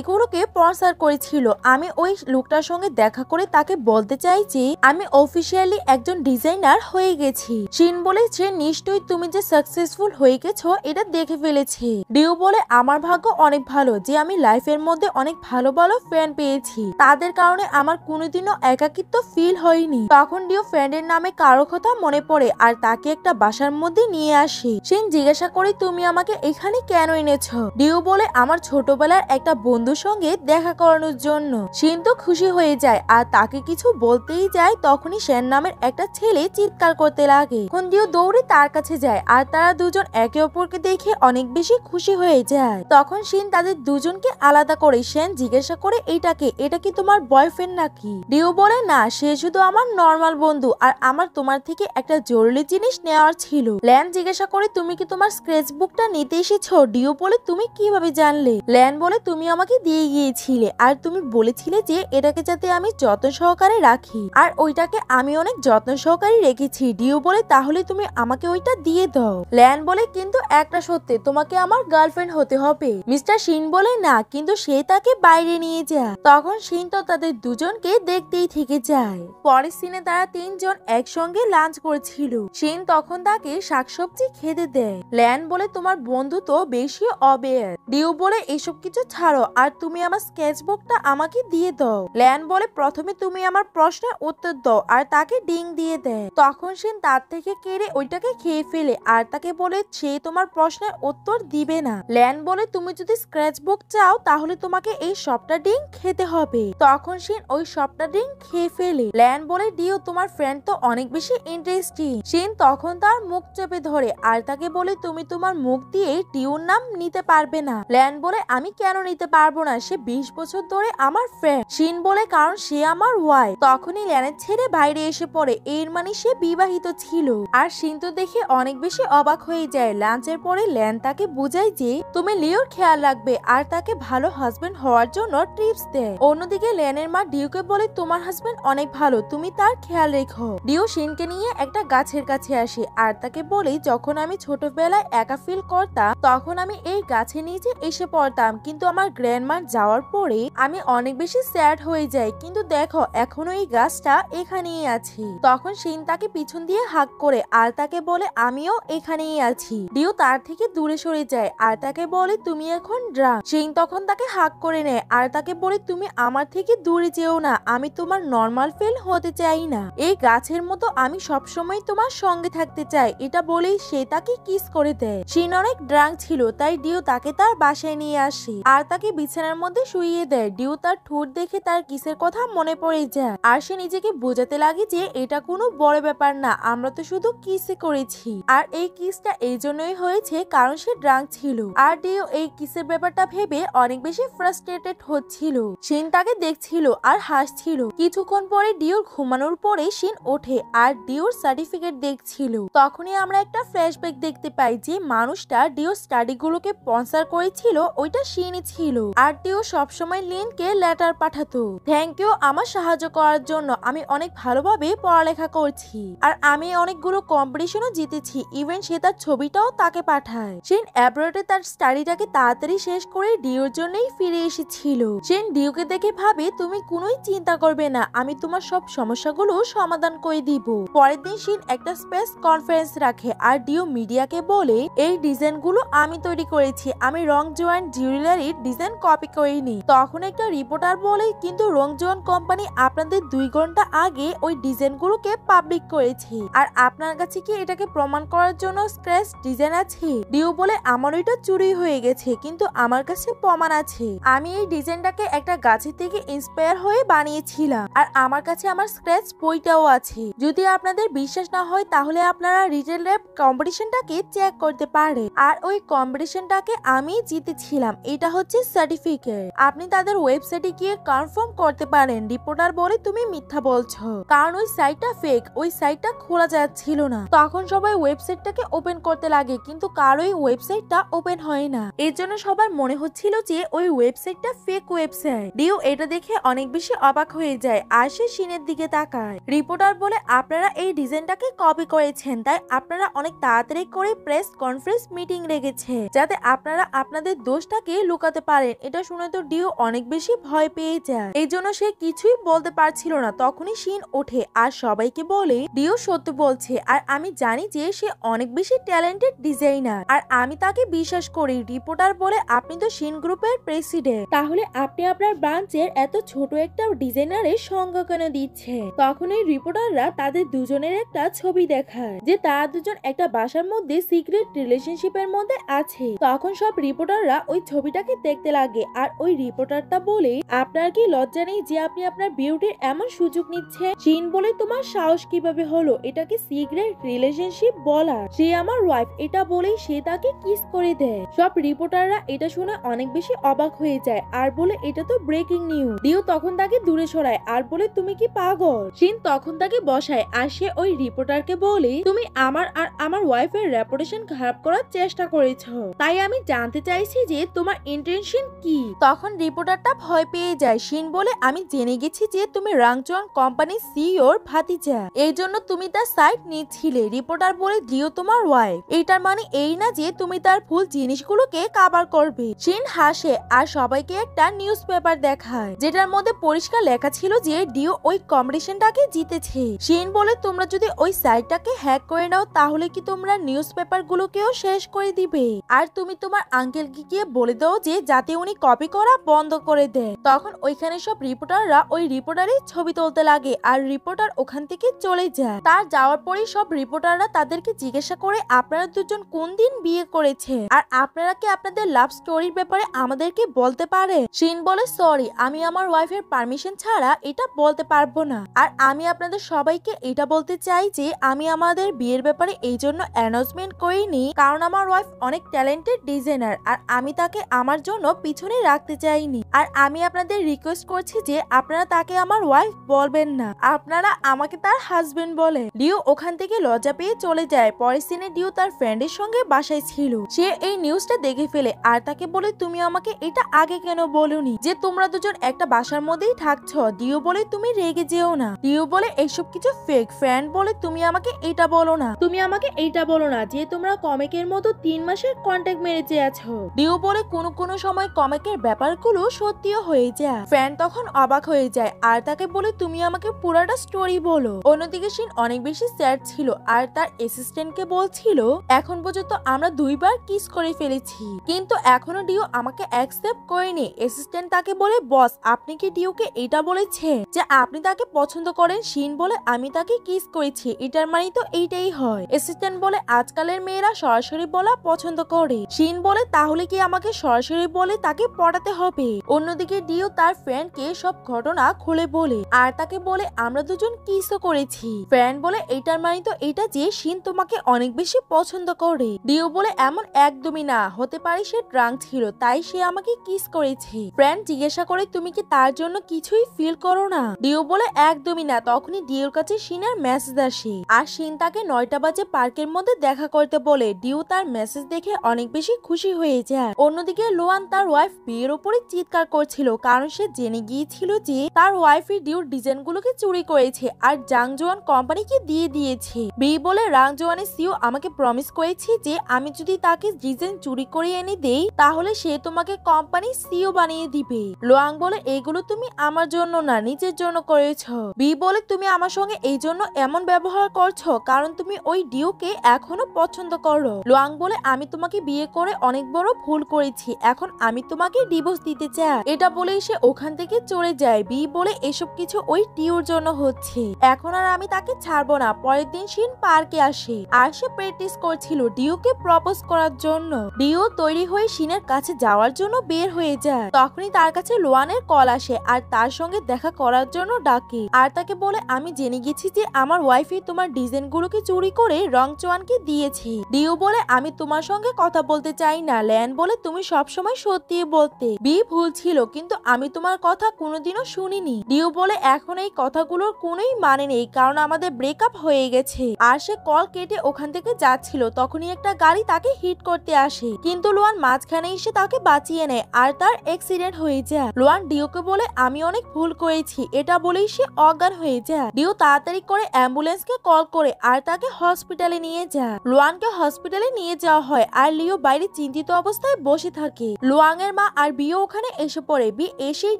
গুলোকে স্পন্সার করেছিল আমি ওই লোকটার সঙ্গে দেখা করে তাকে বলতে চাই যে আমি অফিসিয়ালি একজন ডিজাইনার হয়ে গেছি চিন বলে যে নিশ্চয়ই তুমি যে সাকসেসফুল হয়ে গেছো এটা দেখে ফেলেছি ডিউ বলে আমার ভাগ্য অনেক ভালো যে আমি লাইফের মধ্যে অনেক ভালো ভালো ফ্রেন্ড পেয়েছি তাদের কারণে আমার কোনোদিনও একাকিত্ব ফিল হয়নি তখন ডিও ফ্রেন্ডের নামে কারো কথা মনে পড়ে আর তাকে একটা বাসার মধ্যে নিয়ে আসি সেন জিজ্ঞাসা করে তুমি আমাকে এখানে কেন এনেছ ডিও বলে আমার ছোটবেলার একটা বন্ধুর সঙ্গে দেখা করানোর জন্য সেন তো খুশি হয়ে যায় আর তাকে কিছু বলতেই যায় তখনই সেন নামের একটা ছেলে চিৎকার করতে লাগে তখন ডিও দৌড়ে তার কাছে যায় আর তারা দুজন একে অপরকে দেখে অনেক বেশি খুশি হয়ে যায় তখন সেন তাদের দুজনকে আলাদা করে সেন জিজ্ঞাসা করে এইটাকে এটা কি তোমার বয়ফ্রেন্ড নাকি ডিও বলে না সে শুধু আমার নর্মাল বন্ধু আর আমার তোমার থেকে একটা জরুরি জিনিস নেওয়ার ছিল ল্যান জিজ্ঞাসা করে তুমি কি তোমার স্ক্রেচ বুকটা নিতে এসেছো ডিও বলে তুমি কিভাবে জানলে ল্যান বলে তুমি আমাকে দিয়ে গিয়েছিলে আর তুমি বলেছিলে যে এটাকে যাতে আমি যত্ন সহকারে রাখি আর ওইটাকে আমি অনেক যত্ন সহকারে রেখেছি ডিও বলে তাহলে তুমি আমাকে ওইটা দিয়ে দাও ল্যান বলে কিন্তু একটা সত্যি তোমাকে আমার গার্লফ্রেন্ড হতে হবে মিস্টার সিন বলে না কিন্তু সে তাকে বাইরে নিয়ে যায় যায় তখন সিন্ত তাদের দুজনকে দেখতেই থেকে যায় পরের সিনে তারা তিনজন একসঙ্গে লাঞ্চ করেছিল সিন তখন তাকে শাকসবজি খেতে দেয় ল্যান বলে তোমার বন্ধু তো বেশি অবেয়ার ডিউ বলে এসব কিছু ছাড়ো আর তুমি আমার স্কেচবুকটা আমাকে দিয়ে দাও ল্যান বলে প্রথমে তুমি আমার প্রশ্নের উত্তর দাও আর তাকে ডিং দিয়ে দেয় তখন সিন তার থেকে কেড়ে ওইটাকে খেয়ে ফেলে আর তাকে বলে সে তোমার প্রশ্নের উত্তর দিবে না ল্যান বলে তুমি যদি স্ক্র্যাচ বুক চাও তাহলে তোমাকে এই সবটা ডিং ড্রিঙ্ক খেতে হবে তখন সিন ওই সবটা ড্রিঙ্ক খেয়ে ফেলে ল্যান বলে ডিও তোমার ফ্রেন্ড তো অনেক বেশি ইন্টারেস্টিং সিন তখন তার মুখ চেপে ধরে আর তাকে বলে তুমি তোমার মুখ দিয়ে টিউর নাম নিতে পারবে না ল্যান বলে আমি কেন নিতে পারবো না সে বিশ বছর ধরে আমার ফ্রেন্ড শিন বলে কারণ সে আমার ওয়াই তখনই ল্যানের ছেড়ে বাইরে এসে পড়ে এর মানে সে বিবাহিত ছিল আর সিন তো দেখে অনেক বেশি অবাক হয়ে যায় লাঞ্চের পরে ল্যান তাকে বুঝায় যে তুমি লিওর খেয়াল রাখবে আর তাকে ভালো হাজবেন্ড হওয়ার জন্য ট্রি টিপস দেয় অন্যদিকে লেনের মা ডিউকে বলে তোমার হাজবেন্ড অনেক ভালো তুমি তার খেয়াল রেখো ডিউ সিনকে নিয়ে একটা গাছের কাছে আসে আর তাকে বলি যখন আমি ছোটবেলায় একা ফিল করতাম তখন আমি এই গাছে নিচে এসে পড়তাম কিন্তু আমার গ্র্যান্ডমার যাওয়ার পরে আমি অনেক বেশি স্যাড হয়ে যাই কিন্তু দেখো এখনো এই গাছটা এখানেই আছি তখন সিন তাকে পিছন দিয়ে হাক করে আর তাকে বলে আমিও এখানেই আছি ডিউ তার থেকে দূরে সরে যায় আর তাকে বলে তুমি এখন ড্রাম সিন তখন তাকে হাক করে নেয় আর তাকে পরে তুমি আমার থেকে দূরে যেও না আমি তোমার নর্মাল ফেল হতে চাই না এই গাছের মতো আমি সবসময় তোমার সঙ্গে থাকতে চাই এটা বলেই সে তাকে কিস করে দেয় সিন অনেক ড্রাঙ্ক ছিল তাই ডিও তাকে তার বাসায় নিয়ে আসে আর তাকে বিছানার মধ্যে শুইয়ে দেয় ডিউ তার ঠোঁট দেখে তার কিসের কথা মনে পড়ে যায় আর সে নিজেকে বোঝাতে লাগে যে এটা কোনো বড় ব্যাপার না আমরা তো শুধু কিসে করেছি আর এই কিসটা এই জন্যই হয়েছে কারণ সে ড্রাঙ্ক ছিল আর ডিও এই কিসের ব্যাপারটা ভেবে অনেক বেশি ফ্রাস্ট্রেটেড হচ্ছিল যাচ্ছিল সিন তাকে দেখছিল আর হাসছিল কিছুক্ষণ পরে ডিওর ঘুমানোর পরে সিন ওঠে আর ডিওর সার্টিফিকেট দেখছিল তখনই আমরা একটা ফ্ল্যাশব্যাক দেখতে পাই যে মানুষটা স্টাডি স্টাডিগুলোকে স্পন্সার করেছিল ওইটা সিনই ছিল আর ডিও সবসময় লিনকে লেটার পাঠাতো থ্যাংক ইউ আমার সাহায্য করার জন্য আমি অনেক ভালোভাবে পড়ালেখা করছি আর আমি অনেকগুলো কম্পিটিশনও জিতেছি ইভেন সে তার ছবিটাও তাকে পাঠায় সেন অ্যাব্রয়েডে তার স্টাডিটাকে তাড়াতাড়ি শেষ করে ডিওর জন্যই ফিরে এসেছিল সে জেন ডিউকে দেখে ভাবে তুমি কোনোই চিন্তা করবে না আমি তোমার সব সমস্যাগুলো সমাধান করে দিব পরের দিন শিন একটা স্পেস কনফারেন্স রাখে আর ডিউ মিডিয়াকে বলে এই ডিজাইনগুলো আমি তৈরি করেছি আমি রং জোয়ান জুয়েলারির ডিজাইন কপি করিনি তখন একটা রিপোর্টার বলে কিন্তু রং জোয়ান কোম্পানি আপনাদের দুই ঘন্টা আগে ওই ডিজাইনগুলোকে পাবলিক করেছে আর আপনার কাছে কি এটাকে প্রমাণ করার জন্য স্ক্র্যাচ ডিজাইন আছে ডিউ বলে আমার ওইটা চুরি হয়ে গেছে কিন্তু আমার কাছে প্রমাণ আছে আমি এই ডিজাইনটাকে একটা গাছের থেকে ইন্সপায়ার হয়ে বানিয়েছিলাম আর আমার কাছে আমার স্ক্র্যাচ বইটাও আছে যদি আপনাদের বিশ্বাস না হয় তাহলে আপনারা রিটেল র্যাপ কম্পিটিশনটাকে চেক করতে পারে আর ওই কম্পিটিশনটাকে আমি জিতেছিলাম এটা হচ্ছে সার্টিফিকেট আপনি তাদের ওয়েবসাইটে গিয়ে কনফার্ম করতে পারেন রিপোর্টার বলে তুমি মিথ্যা বলছো কারণ ওই সাইটটা ফেক ওই সাইটটা খোলা যাচ্ছিল না তখন সবাই ওয়েবসাইটটাকে ওপেন করতে লাগে কিন্তু কারোই ওয়েবসাইটটা ওপেন হয় না এর জন্য সবার মনে হচ্ছিল যে ওই ওয়েবসাইটটা ফেক ওয়েবসাইট স্যার ডিউ এটা দেখে অনেক বেশি অবাক হয়ে যায় আর সে সিনের দিকে তাকায় রিপোর্টার বলে আপনারা এই ডিজাইনটাকে কপি করেছেন তাই আপনারা অনেক তাড়াতাড়ি করে প্রেস কনফারেন্স মিটিং রেখেছে যাতে আপনারা আপনাদের দোষটাকে লুকাতে পারেন এটা শুনে তো ডিউ অনেক বেশি ভয় পেয়ে যায় এই জন্য সে কিছুই বলতে পারছিল না তখনই সিন ওঠে আর সবাইকে বলে ডিও সত্য বলছে আর আমি জানি যে সে অনেক বেশি ট্যালেন্টেড ডিজাইনার আর আমি তাকে বিশ্বাস করি রিপোর্টার বলে আপনি তো সিন গ্রুপের প্রেসিডেন্ট তাহলে আপনি আপনার ব্রাঞ্চের এত ছোট একটা ডিজাইনারের সংজ্ঞা কেন দিচ্ছে তখন এই রিপোর্টাররা তাদের দুজনের একটা ছবি দেখায় যে তারা দুজন একটা বাসার মধ্যে সিক্রেট রিলেশনশিপের মধ্যে আছে তখন সব রিপোর্টাররা ওই ছবিটাকে দেখতে লাগে আর ওই রিপোর্টারটা বলে আপনার কি লজ্জা নেই যে আপনি আপনার বিউটির এমন সুযোগ নিচ্ছে চীন বলে তোমার সাহস কিভাবে হলো এটাকে সিক্রেট রিলেশনশিপ বলার সে আমার ওয়াইফ এটা বলেই সে তাকে কিস করে দেয় সব রিপোর্টাররা এটা শুনে অনেক বেশি অবাক হয়ে যায় আর বলে এটা এটা তো ব্রেকিং নিউজ দিও তখন তাকে দূরে সরায় আর বলে তুমি কি পাগল সিন তখন তাকে বসায় আর সে ওই রিপোর্টারকে বলে তুমি আমার আর আমার ওয়াইফের রেপুটেশন খারাপ করার চেষ্টা করেছ তাই আমি জানতে চাইছি যে তোমার ইন্টেনশন কি তখন রিপোর্টারটা ভয় পেয়ে যায় শিন বলে আমি জেনে গেছি যে তুমি রাংচন কোম্পানি সিওর e ভাতিজা এই জন্য তুমি তার সাইট নিচ্ছিলে রিপোর্টার বলে দিও তোমার ওয়াইফ এটার মানে এই না যে তুমি তার ফুল জিনিসগুলোকে কাবার করবে শিন হাসে আর সবাইকে একটা নিউজ নিউজ পেপার দেখায় যেটার মধ্যে পরিষ্কার লেখা ছিল যে ডিও ওই কম্পিটিশনটাকে জিতেছে সেন বলে তোমরা যদি ওই সাইটটাকে হ্যাক করে নাও তাহলে কি তোমরা নিউজ পেপার গুলোকেও শেষ করে দিবে আর তুমি তোমার আঙ্কেলকে গিয়ে বলে দাও যে যাতে উনি কপি করা বন্ধ করে দেয় তখন ওইখানে সব রিপোর্টাররা ওই রিপোর্টারে ছবি তুলতে লাগে আর রিপোর্টার ওখান থেকে চলে যায় তার যাওয়ার পরে সব রিপোর্টাররা তাদেরকে জিজ্ঞাসা করে আপনারা দুজন কোন দিন বিয়ে করেছে আর আপনারা কি আপনাদের লাভ স্টোরির ব্যাপারে আমাদেরকে বলতে পারে সিন বলে সরি আমি আমার ওয়াইফের পারমিশন ছাড়া এটা বলতে পারবো না আর আমি আপনাদের সবাইকে এটা বলতে চাই যে আমি আমাদের বিয়ের ব্যাপারে এই জন্য অ্যানাউন্সমেন্ট করিনি কারণ আমার ওয়াইফ অনেক ট্যালেন্টেড ডিজাইনার আর আমি তাকে আমার জন্য পিছনে রাখতে চাইনি আর আমি আপনাদের রিকোয়েস্ট করছি যে আপনারা তাকে আমার ওয়াইফ বলবেন না আপনারা আমাকে তার হাজবেন্ড বলে ডিউ ওখান থেকে লজ্জা পেয়ে চলে যায় পরের সিনে ডিউ তার ফ্রেন্ডের সঙ্গে বাসায় ছিল সে এই নিউজটা দেখে ফেলে আর তাকে বলে তুমি আমাকে এটা আগে কেন বলুনি যে তোমরা দুজন একটা বাসার মধ্যেই থাকছ ডিও বলে তুমি রেগে যেও না দিও বলে এইসব কিছু ফেক ফ্রেন্ড বলে তুমি আমাকে এটা বলো না তুমি আমাকে এইটা বলো না যে তোমরা কমেকের মতো তিন মাসের কন্ট্যাক্ট মেরেছে আছো ডিও বলে কোনো কোনো সময় কমেকের ব্যাপারগুলো সত্যিও হয়ে যায় ফ্যান তখন অবাক হয়ে যায় আর তাকে বলে তুমি আমাকে পুরাটা স্টোরি বলো অন্যদিকে সিন অনেক বেশি স্যার ছিল আর তার অ্যাসিস্ট্যান্টকে বলছিল এখন পর্যন্ত আমরা দুইবার কিস করে ফেলেছি কিন্তু এখনো ডিও আমাকে অ্যাকসেপ্ট করেনি অ্যাসিস্ট্যান্ট তাকে বলে বস আপনি কি ডিউকে এটা বলেছে যে আপনি তাকে পছন্দ করেন শিন বলে আমি তাকে কিস করেছি এটার মানে তো এইটাই হয় অ্যাসিস্ট্যান্ট বলে আজকালের মেয়েরা সরাসরি বলা পছন্দ করে শিন বলে তাহলে কি আমাকে সরাসরি বলে তাকে পড়াতে হবে অন্যদিকে ডিও তার ফ্রেন্ডকে সব ঘটনা খুলে বলে আর তাকে বলে আমরা দুজন কিসও করেছি ফ্রেন্ড বলে এটার মানে তো এটা যে শিন তোমাকে অনেক বেশি পছন্দ করে ডিও বলে এমন একদমই না হতে পারে সে ড্রাঙ্ক ছিল তাই সে আমাকে কিস করেছে ফ্রেন্ড জিজ্ঞাসা করে তুমি কি তার জন্য কিছুই ফিল করো না ডিও বলে একদমই না তখনই ডিওর কাছে সিনার মেসেজ আসে আর সিন তাকে নয়টা বাজে পার্কের মধ্যে দেখা করতে বলে ডিও তার মেসেজ দেখে অনেক বেশি খুশি হয়ে যায় অন্যদিকে লোয়ান তার ওয়াইফ বিয়ের ওপরে চিৎকার করছিল কারণ সে জেনে গিয়েছিল যে তার ওয়াইফই ডিউর গুলোকে চুরি করেছে আর জাংজোয়ান কোম্পানিকে দিয়ে দিয়েছে বি বলে রাং জোয়ানের সিও আমাকে প্রমিস করেছে যে আমি যদি তাকে ডিজাইন চুরি করে এনে দেই তাহলে সে তোমাকে কোম্পানি সিও বানিয়ে দিবে থাকবে লোয়াং বলে এইগুলো তুমি আমার জন্য না নিজের জন্য করেছ বি বলে তুমি আমার সঙ্গে এই জন্য এমন ব্যবহার করছো কারণ তুমি ওই ডিউকে এখনো পছন্দ করো লোয়াং বলে আমি তোমাকে বিয়ে করে অনেক বড় ভুল করেছি এখন আমি তোমাকে ডিভোর্স দিতে চাই এটা বলে সে ওখান থেকে চলে যায় বি বলে এসব কিছু ওই টিউর জন্য হচ্ছে এখন আর আমি তাকে ছাড়বো না পরের দিন শিন পার্কে আসে আর সে প্র্যাকটিস করছিল ডিউকে প্রপোজ করার জন্য ডিউ তৈরি হয়ে শিনের কাছে যাওয়ার জন্য বের হয়ে যায় তখনই তার কাছে লোয়ানের কল আসে আর তার সঙ্গে দেখা করার জন্য ডাকে আর তাকে বলে আমি জেনে গেছি যে আমার ওয়াইফি তোমার ডিজাইন গুলোকে চুরি করে রং কে দিয়েছি ডিও বলে আমি তোমার সঙ্গে কথা বলতে চাই না ল্যান বলে তুমি সবসময় সত্যি বলতে বি ভুল ছিল কিন্তু আমি তোমার কথা কোনোদিনও শুনিনি ডিউ বলে এখন এই কথাগুলোর কোনোই মানে নেই কারণ আমাদের ব্রেকআপ হয়ে গেছে আর সে কল কেটে ওখান থেকে যাচ্ছিল তখনই একটা গাড়ি তাকে হিট করতে আসে কিন্তু লোয়ান মাঝখানে এসে তাকে বাঁচিয়ে নেয় আর তার এক্সিডেন্ট হয়ে হয়ে যায় লোয়ান ডিওকে বলে আমি অনেক ভুল করেছি এটা বলেই সে অজ্ঞান হয়ে যায় ডিও তাড়াতাড়ি করে অ্যাম্বুলেন্স কল করে আর তাকে হসপিটালে নিয়ে যায় লোয়ানকে হসপিটালে নিয়ে যাওয়া হয় আর লিও বাইরে চিন্তিত অবস্থায় বসে থাকে লোয়াং এর মা আর বিও ওখানে এসে পড়ে বি এসেই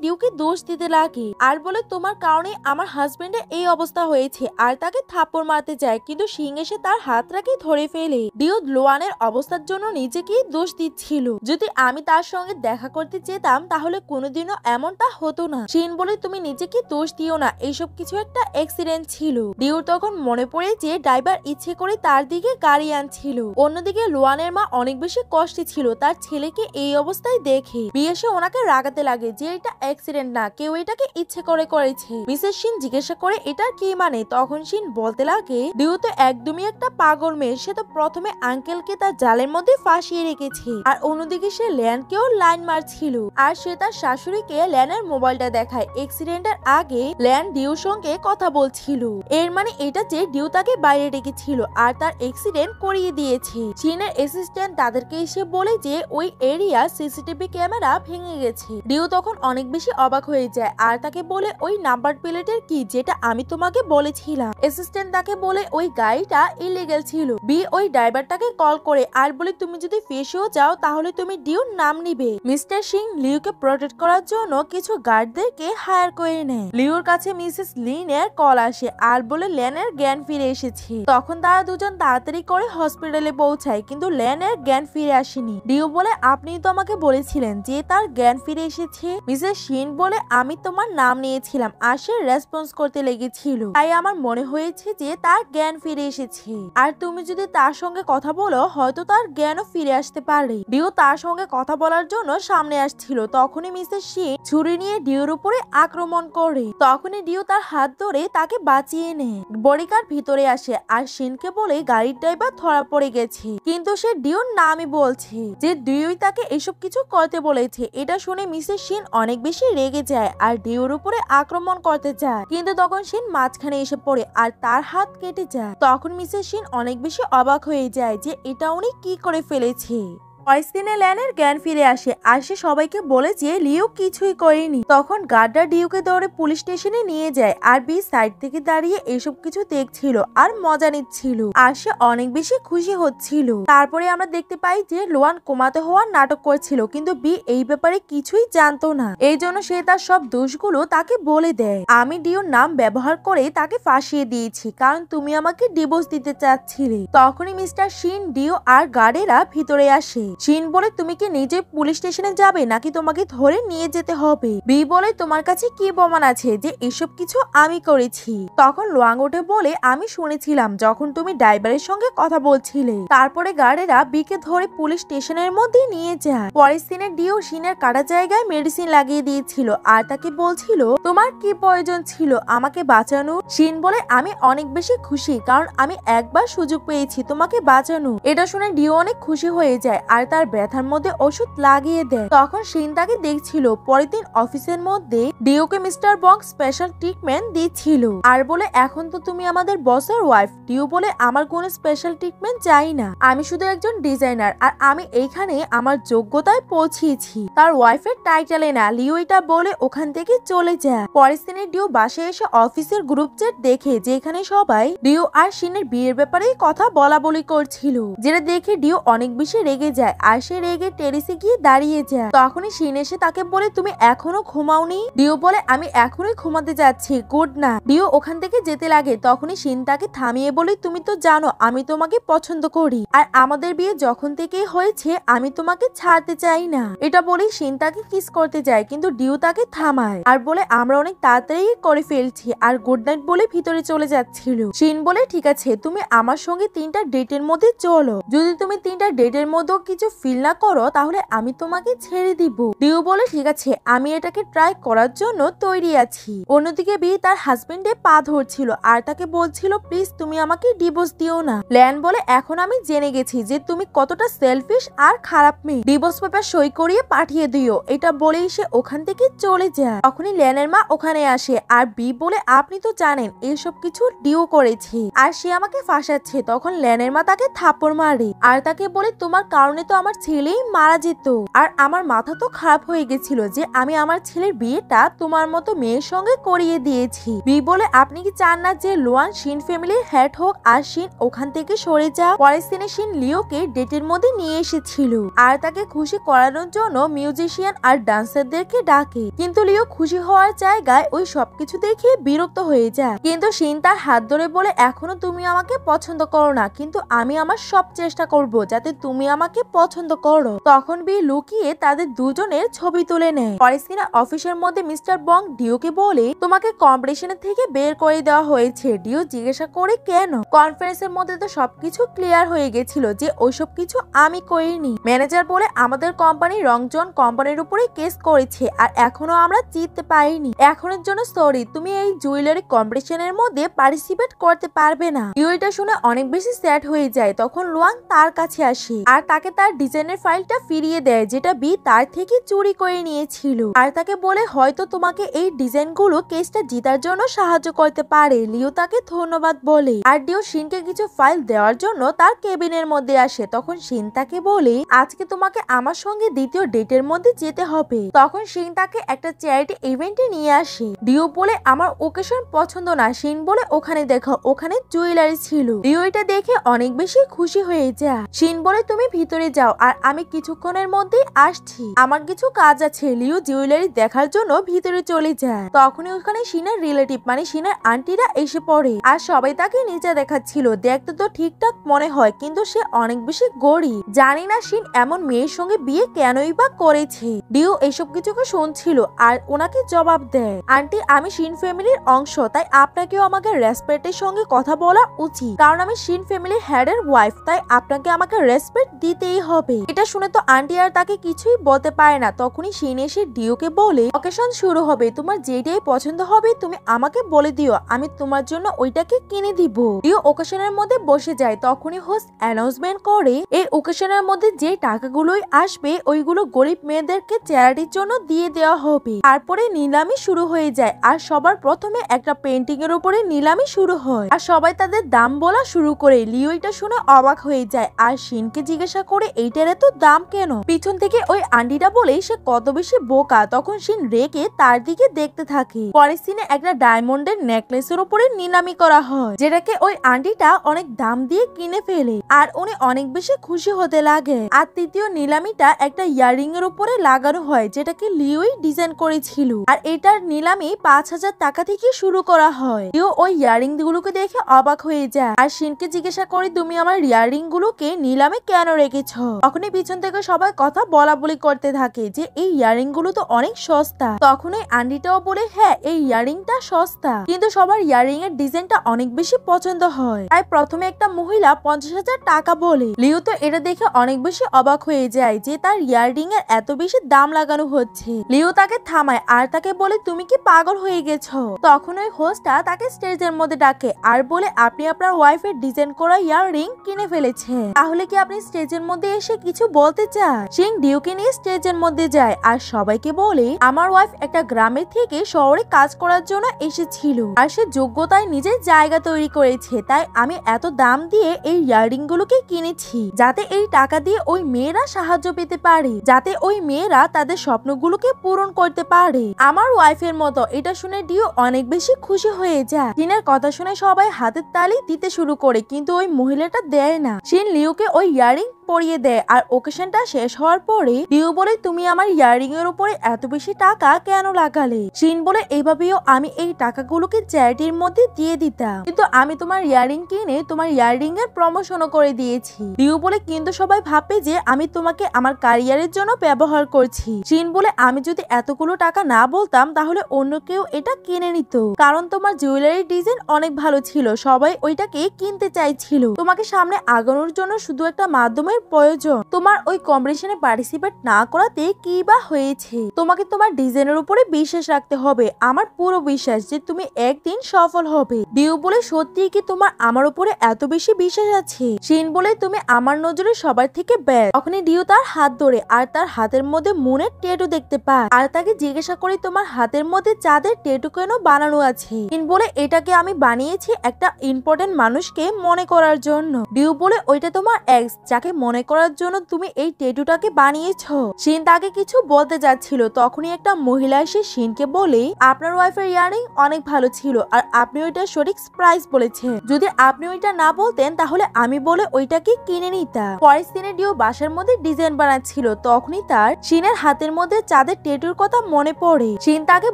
ডিওকে দোষ দিতে লাগে আর বলে তোমার কারণে আমার হাজবেন্ডের এই অবস্থা হয়েছে আর তাকে থাপ্পড় মারতে যায় কিন্তু সিং এসে তার হাতটাকে ধরে ফেলে ডিও লোয়ানের অবস্থার জন্য নিজেকেই দোষ দিচ্ছিল যদি আমি তার সঙ্গে দেখা করতে যেতাম তাহলে তাহলে কোনোদিনও এমনটা হতো না সেন বলে তুমি নিজেকে দোষ দিও না এইসব কিছু একটা অ্যাক্সিডেন্ট ছিল ডিউর তখন মনে পড়ে যে ড্রাইভার ইচ্ছে করে তার দিকে গাড়ি আনছিল অন্যদিকে লোয়ানের মা অনেক বেশি কষ্টে ছিল তার ছেলেকে এই অবস্থায় দেখে বিয়ে সে ওনাকে রাগাতে লাগে যে এটা অ্যাক্সিডেন্ট না কেউ এটাকে ইচ্ছে করে করেছে মিসেস সিন জিজ্ঞাসা করে এটা কি মানে তখন সিন বলতে লাগে ডিউ তো একদমই একটা পাগল মেয়ে সে তো প্রথমে আঙ্কেলকে তার জালের মধ্যে ফাঁসিয়ে রেখেছে আর অন্যদিকে সে ল্যান্ডকেও লাইন মারছিল আর সে তার শাশুড়িকে ল্যানের মোবাইলটা দেখায় এক্সিডেন্টের আগে ল্যান ডিউ সঙ্গে কথা বলছিল এর মানে এটা যে ডিউ তাকে বাইরে ডেকেছিল আর তার এক্সিডেন্ট করিয়ে দিয়েছে চীনের অ্যাসিস্ট্যান্ট তাদেরকে এসে বলে যে ওই এরিয়া সিসিটিভি ক্যামেরা ভেঙে গেছে ডিউ তখন অনেক বেশি অবাক হয়ে যায় আর তাকে বলে ওই নাম্বার প্লেটের কি যেটা আমি তোমাকে বলেছিলাম অ্যাসিস্ট্যান্ট তাকে বলে ওই গাড়িটা ইলিগেল ছিল বি ওই ড্রাইভারটাকে কল করে আর বলে তুমি যদি ফেসেও যাও তাহলে তুমি ডিউর নাম নিবে মিস্টার সিং লিউকে প্রটেক্ট করার জন্য কিছু গার্ডদেরকে হায়ার করে নেয় লিওর কাছে মিসেস লিনের কল আসে আর বলে ল্যানের জ্ঞান ফিরে এসেছে তখন তারা দুজন তাড়াতাড়ি করে হসপিটালে পৌঁছায় কিন্তু ল্যানের জ্ঞান ফিরে আসেনি ডিও বলে আপনি তো আমাকে বলেছিলেন যে তার জ্ঞান ফিরে এসেছে মিসেস শিন বলে আমি তোমার নাম নিয়েছিলাম আর সে রেসপন্স করতে লেগেছিল তাই আমার মনে হয়েছে যে তার জ্ঞান ফিরে এসেছে আর তুমি যদি তার সঙ্গে কথা বলো হয়তো তার জ্ঞানও ফিরে আসতে পারে ডিও তার সঙ্গে কথা বলার জন্য সামনে আসছিল তখন তখনই মিস্টার শিন ছুরি নিয়ে ডিওর উপরে আক্রমণ করে তখনই ডিও তার হাত ধরে তাকে বাঁচিয়ে নেয় বডিগার্ড ভিতরে আসে আর শিনকে বলে গাড়ির ড্রাইভার ধরা পড়ে গেছে কিন্তু সে ডিওর নামই বলছে যে ডিওই তাকে এসব কিছু করতে বলেছে এটা শুনে মিসেস শিন অনেক বেশি রেগে যায় আর ডিওর উপরে আক্রমণ করতে যায় কিন্তু তখন শিন মাঝখানে এসে পড়ে আর তার হাত কেটে যায় তখন মিসেস শিন অনেক বেশি অবাক হয়ে যায় যে এটা উনি কি করে ফেলেছে কয়েকদিনে ল্যানের জ্ঞান ফিরে আসে আর সে সবাইকে বলে যে লিও কিছুই করেনি তখন গার্ডার ডিউকে দৌড়ে পুলিশ স্টেশনে নিয়ে যায় আর বি সাইড থেকে দাঁড়িয়ে এসব কিছু দেখছিল আর মজা নিচ্ছিল আর সে অনেক বেশি খুশি হচ্ছিল তারপরে আমরা দেখতে পাই যে লোয়ান কোমাতে হওয়ার নাটক করছিল কিন্তু বি এই ব্যাপারে কিছুই জানতো না এই জন্য সে তার সব দোষগুলো তাকে বলে দেয় আমি ডিওর নাম ব্যবহার করে তাকে ফাঁসিয়ে দিয়েছি কারণ তুমি আমাকে ডিভোর্স দিতে চাচ্ছিলে তখনই মিস্টার শিন ডিও আর গার্ডেরা ভিতরে আসে শিন বলে তুমি কি নিজে পুলিশ স্টেশনে যাবে নাকি তোমাকে ধরে নিয়ে যেতে হবে বি বলে তোমার কাছে কি প্রমাণ আছে যে এসব কিছু আমি করেছি তখন লোয়াং ওঠে বলে আমি শুনেছিলাম যখন তুমি ড্রাইভারের সঙ্গে কথা বলছিলে তারপরে গার্ডেরা বিকে ধরে পুলিশ স্টেশনের মধ্যে নিয়ে যায় পরের দিনে ডিও শিনের কাটা জায়গায় মেডিসিন লাগিয়ে দিয়েছিল আর তাকে বলছিল তোমার কি প্রয়োজন ছিল আমাকে বাঁচানো শিন বলে আমি অনেক বেশি খুশি কারণ আমি একবার সুযোগ পেয়েছি তোমাকে বাঁচানো এটা শুনে ডিও অনেক খুশি হয়ে যায় আর আর তার ব্যথার মধ্যে ওষুধ লাগিয়ে দেয় তখন সিন তাকে দেখছিল পরের দিন অফিসের মধ্যে ডিওকে মিস্টার বক্স স্পেশাল ট্রিটমেন্ট দিচ্ছিল আর বলে এখন তো তুমি আমাদের বসের ওয়াইফ ডিও বলে আমার কোন স্পেশাল ট্রিটমেন্ট চাই না আমি শুধু একজন ডিজাইনার আর আমি এইখানে আমার যোগ্যতায় পৌঁছেছি তার ওয়াইফের টাইটেলে না লিও এটা বলে ওখান থেকে চলে যায় পরের দিনে ডিও বাসে এসে অফিসের গ্রুপ চ্যাট দেখে যেখানে সবাই ডিও আর সিনের বিয়ের ব্যাপারেই কথা বলা বলি করছিল যেটা দেখে ডিও অনেক বেশি রেগে যায় যায় আর সে রেগে টেরিসে গিয়ে দাঁড়িয়ে যায় তখনই সিন এসে তাকে বলে তুমি এখনো ঘুমাওনি ডিও বলে আমি এখনই ঘুমাতে যাচ্ছি গুড না ডিও ওখান থেকে যেতে লাগে তখনই সিন তাকে থামিয়ে বলে তুমি তো জানো আমি তোমাকে পছন্দ করি আর আমাদের বিয়ে যখন থেকে হয়েছে আমি তোমাকে ছাড়তে চাই না এটা বলেই সিন তাকে কিস করতে যায় কিন্তু ডিও তাকে থামায় আর বলে আমরা অনেক তাড়াতাড়ি করে ফেলছি আর গুড নাইট বলে ভিতরে চলে যাচ্ছিল সিন বলে ঠিক আছে তুমি আমার সঙ্গে তিনটা ডেটের মধ্যে চলো যদি তুমি তিনটা ডেটের মধ্যেও কিছু কিছু ফিল না করো তাহলে আমি তোমাকে ছেড়ে দিব ডিউ বলে ঠিক আছে আমি এটাকে ট্রাই করার জন্য তৈরি আছি অন্যদিকে বি তার হাজবেন্ডে পা ধরছিল আর তাকে বলছিল প্লিজ তুমি আমাকে ডিভোর্স দিও না ল্যান বলে এখন আমি জেনে গেছি যে তুমি কতটা সেলফিশ আর খারাপ মেয়ে ডিভোর্স পেপার সই করিয়ে পাঠিয়ে দিও এটা বলেই সে ওখান থেকে চলে যায় তখনই ল্যানের মা ওখানে আসে আর বি বলে আপনি তো জানেন এইসব কিছু ডিও করেছে আর সে আমাকে ফাঁসাচ্ছে তখন ল্যানের মা তাকে থাপড় মারে আর তাকে বলে তোমার কারণে তো আমার ছেলেই মারা যেত আর আমার মাথা তো খারাপ হয়ে গেছিল যে আমি আমার ছেলের বিয়েটা তোমার মতো মেয়ের সঙ্গে করিয়ে দিয়েছি বি বলে আপনি কি চান না যে লোয়ান শিন ফ্যামিলি হ্যাট হোক আর শিন ওখান থেকে সরে যা পরের দিনে শিন লিওকে ডেটের মধ্যে নিয়ে এসেছিল আর তাকে খুশি করানোর জন্য মিউজিশিয়ান আর ডান্সারদেরকে ডাকে কিন্তু লিও খুশি হওয়ার জায়গায় ওই সবকিছু দেখে বিরক্ত হয়ে যায় কিন্তু শিন তার হাত ধরে বলে এখনো তুমি আমাকে পছন্দ করো না কিন্তু আমি আমার সব চেষ্টা করব যাতে তুমি আমাকে পছন্দ করো তখন বি লুকিয়ে তাদের দুজনের ছবি তুলে নেয় পরে সিনা অফিসের মধ্যে মিস্টার বং ডিওকে বলে তোমাকে কম্পিটিশনের থেকে বের করে দেওয়া হয়েছে ডিও জিজ্ঞাসা করে কেন কনফারেন্সের মধ্যে তো সবকিছু ক্লিয়ার হয়ে গেছিল যে ওইসব কিছু আমি করিনি ম্যানেজার বলে আমাদের কোম্পানি রংজন কোম্পানির উপরে কেস করেছে আর এখনো আমরা জিততে পারিনি এখনের জন্য সরি তুমি এই জুয়েলারি কম্পিটিশনের মধ্যে পার্টিসিপেট করতে পারবে না ডিও এটা শুনে অনেক বেশি স্যাড হয়ে যায় তখন লুয়াং তার কাছে আসে আর তাকে তার তার ডিজাইনের ফাইলটা ফিরিয়ে দেয় যেটা বি তার থেকে চুরি করে নিয়েছিল আর তাকে বলে হয়তো তোমাকে এই ডিজাইনগুলো কেসটা জিতার জন্য সাহায্য করতে পারে লিও তাকে ধন্যবাদ বলে আর ডিও সিনকে কিছু ফাইল দেওয়ার জন্য তার কেবিনের মধ্যে আসে তখন সিন তাকে বলে আজকে তোমাকে আমার সঙ্গে দ্বিতীয় ডেটের মধ্যে যেতে হবে তখন সিন তাকে একটা চ্যারিটি ইভেন্টে নিয়ে আসে ডিও বলে আমার ওকেশন পছন্দ না শিন বলে ওখানে দেখো ওখানে জুয়েলারি ছিল ডিও এটা দেখে অনেক বেশি খুশি হয়ে যায় শিন বলে তুমি ভিতরে যাও যাও আর আমি কিছুক্ষণের মধ্যেই আসছি আমার কিছু কাজ আছে লিও জুয়েলারি দেখার জন্য ভিতরে চলে যায় তখনই ওখানে সিনার রিলেটিভ মানে সিনার আন্টিরা এসে পড়ে আর সবাই তাকে নিচে দেখাচ্ছিল দেখতে তো ঠিকঠাক মনে হয় কিন্তু সে অনেক বেশি গরিব জানি না সিন এমন মেয়ের সঙ্গে বিয়ে কেনই বা করেছে ডিও এসব কিছুকে শুনছিল আর ওনাকে জবাব দেয় আন্টি আমি সিন ফ্যামিলির অংশ তাই আপনাকেও আমাকে রেসপেক্টের সঙ্গে কথা বলা উচিত কারণ আমি সিন ফ্যামিলির এর ওয়াইফ তাই আপনাকে আমাকে রেসপেক্ট দিতেই হবে এটা শুনে তো আন্টি আর তাকে কিছুই বলতে পারে না তখনই সিন এসে ডিওকে বলে অকেশন শুরু হবে তোমার যেটাই পছন্দ হবে তুমি আমাকে বলে দিও আমি তোমার জন্য ওইটাকে কিনে দিব ডিও ওকেশনের মধ্যে বসে যায় তখনই হোস্ট অ্যানাউন্সমেন্ট করে এই ওকেশনের মধ্যে যে টাকাগুলোই আসবে ওইগুলো গরিব মেয়েদেরকে চ্যারিটির জন্য দিয়ে দেওয়া হবে তারপরে নিলামি শুরু হয়ে যায় আর সবার প্রথমে একটা পেন্টিং এর উপরে নিলামি শুরু হয় আর সবাই তাদের দাম বলা শুরু করে লিও এটা শুনে অবাক হয়ে যায় আর সিনকে জিজ্ঞাসা করে এইটার এত দাম কেন পিছন থেকে ওই আন্ডিটা বলেই সে কত বেশি বোকা তখন সিন রেগে তার দিকে দেখতে থাকে পরের সিনে একটা ডায়মন্ডের নেকলেসের উপরে নিলামি করা হয় যেটাকে ওই আন্টিটা অনেক দাম দিয়ে কিনে ফেলে আর উনি অনেক বেশি খুশি হতে লাগে আর তৃতীয় নিলামিটা একটা ইয়ারিং এর উপরে লাগানো হয় যেটাকে লিওই ডিজাইন করেছিল আর এটার নিলামি পাঁচ হাজার টাকা থেকে শুরু করা হয় লিও ওই ইয়ারিং গুলোকে দেখে অবাক হয়ে যায় আর সিনকে জিজ্ঞাসা করে তুমি আমার ইয়ারিং গুলোকে নিলামে কেন রেখেছ তখনই পিছন থেকে সবাই কথা বলা বলি করতে থাকে যে এই ইয়ারিং গুলো তো অনেক সস্তা তখনই আন্ডিটাও বলে হ্যাঁ এই ইয়ারিংটা সস্তা কিন্তু সবার ইয়ারিং এর ডিজাইনটা অনেক বেশি পছন্দ হয় তাই প্রথমে একটা মহিলা পঞ্চাশ হাজার টাকা বলে লিও তো এটা দেখে অনেক বেশি অবাক হয়ে যায় যে তার ইয়ারিং এর এত বেশি দাম লাগানো হচ্ছে লিও তাকে থামায় আর তাকে বলে তুমি কি পাগল হয়ে গেছো তখন ওই হোস্টটা তাকে স্টেজের মধ্যে ডাকে আর বলে আপনি আপনার ওয়াইফের ডিজাইন করা ইয়াররিং কিনে ফেলেছেন তাহলে কি আপনি স্টেজের মধ্যে এসে কিছু বলতে চায় সিং ডিউকে নিয়ে স্টেজের মধ্যে যায় আর সবাইকে বলে আমার ওয়াইফ একটা গ্রামের থেকে শহরে কাজ করার জন্য এসেছিল আর সে যোগ্যতায় নিজের জায়গা তৈরি করেছে তাই আমি এত দাম দিয়ে এই ইয়াররিং গুলোকে কিনেছি যাতে এই টাকা দিয়ে ওই মেয়েরা সাহায্য পেতে পারে যাতে ওই মেয়েরা তাদের স্বপ্নগুলোকে পূরণ করতে পারে আমার ওয়াইফের মতো এটা শুনে ডিও অনেক বেশি খুশি হয়ে যায় সিনের কথা শুনে সবাই হাতের তালি দিতে শুরু করে কিন্তু ওই মহিলাটা দেয় না সিন লিওকে ওই ইয়াররিং পরিয়ে দেয় আর ওকেশনটা শেষ হওয়ার পরে ডিউ বলে তুমি আমার ইয়ারিং এর উপরে এত বেশি টাকা কেন লাগালে শিন বলে এভাবেও আমি এই টাকাগুলোকে চ্যারিটির মধ্যে দিয়ে দিতাম কিন্তু আমি তোমার ইয়ারিং কিনে তোমার ইয়ারিং এর প্রমোশনও করে দিয়েছি ডিউ বলে কিন্তু সবাই ভাবে যে আমি তোমাকে আমার কারিয়ারের জন্য ব্যবহার করছি শিন বলে আমি যদি এতগুলো টাকা না বলতাম তাহলে অন্য কেউ এটা কিনে নিত কারণ তোমার জুয়েলারি ডিজাইন অনেক ভালো ছিল সবাই ওইটাকে কিনতে চাইছিল তোমাকে সামনে আগানোর জন্য শুধু একটা মাধ্যমের প্রয়োজন তোমার ওই কম্পিটিশনে পার্টিসিপেট না করাতে কি বা হয়েছে তোমাকে তোমার ডিজাইনের উপরে বিশ্বাস রাখতে হবে আমার পুরো বিশ্বাস যে তুমি একদিন সফল হবে ডিউ বলে সত্যি কি তোমার আমার উপরে এত বেশি বিশ্বাস আছে শিন বলে তুমি আমার নজরে সবার থেকে ব্যাস তখনই ডিউ তার হাত ধরে আর তার হাতের মধ্যে মুনের টেটু দেখতে পায় আর তাকে জিজ্ঞাসা করে তোমার হাতের মধ্যে চাঁদের টেটু কেন বানানো আছে শিন বলে এটাকে আমি বানিয়েছি একটা ইম্পর্টেন্ট মানুষকে মনে করার জন্য ডিউ বলে ওইটা তোমার এক্স যাকে মনে মনে করার জন্য তুমি এই টেটুটাকে বানিয়েছ সিন তাকে কিছু বলতে যাচ্ছিল তখনই একটা মহিলা এসে শিনকে বলে আপনার ওয়াইফের ইয়ারিং অনেক ভালো ছিল আর আপনি ওইটা সঠিক প্রাইস বলেছেন যদি আপনি ওইটা না বলতেন তাহলে আমি বলে ওইটাকে কিনে নিতাম পরের সিনে ডিও বাসার মধ্যে ডিজাইন বানাচ্ছিল তখনই তার সিনের হাতের মধ্যে চাঁদের টেটুর কথা মনে পড়ে সিন তাকে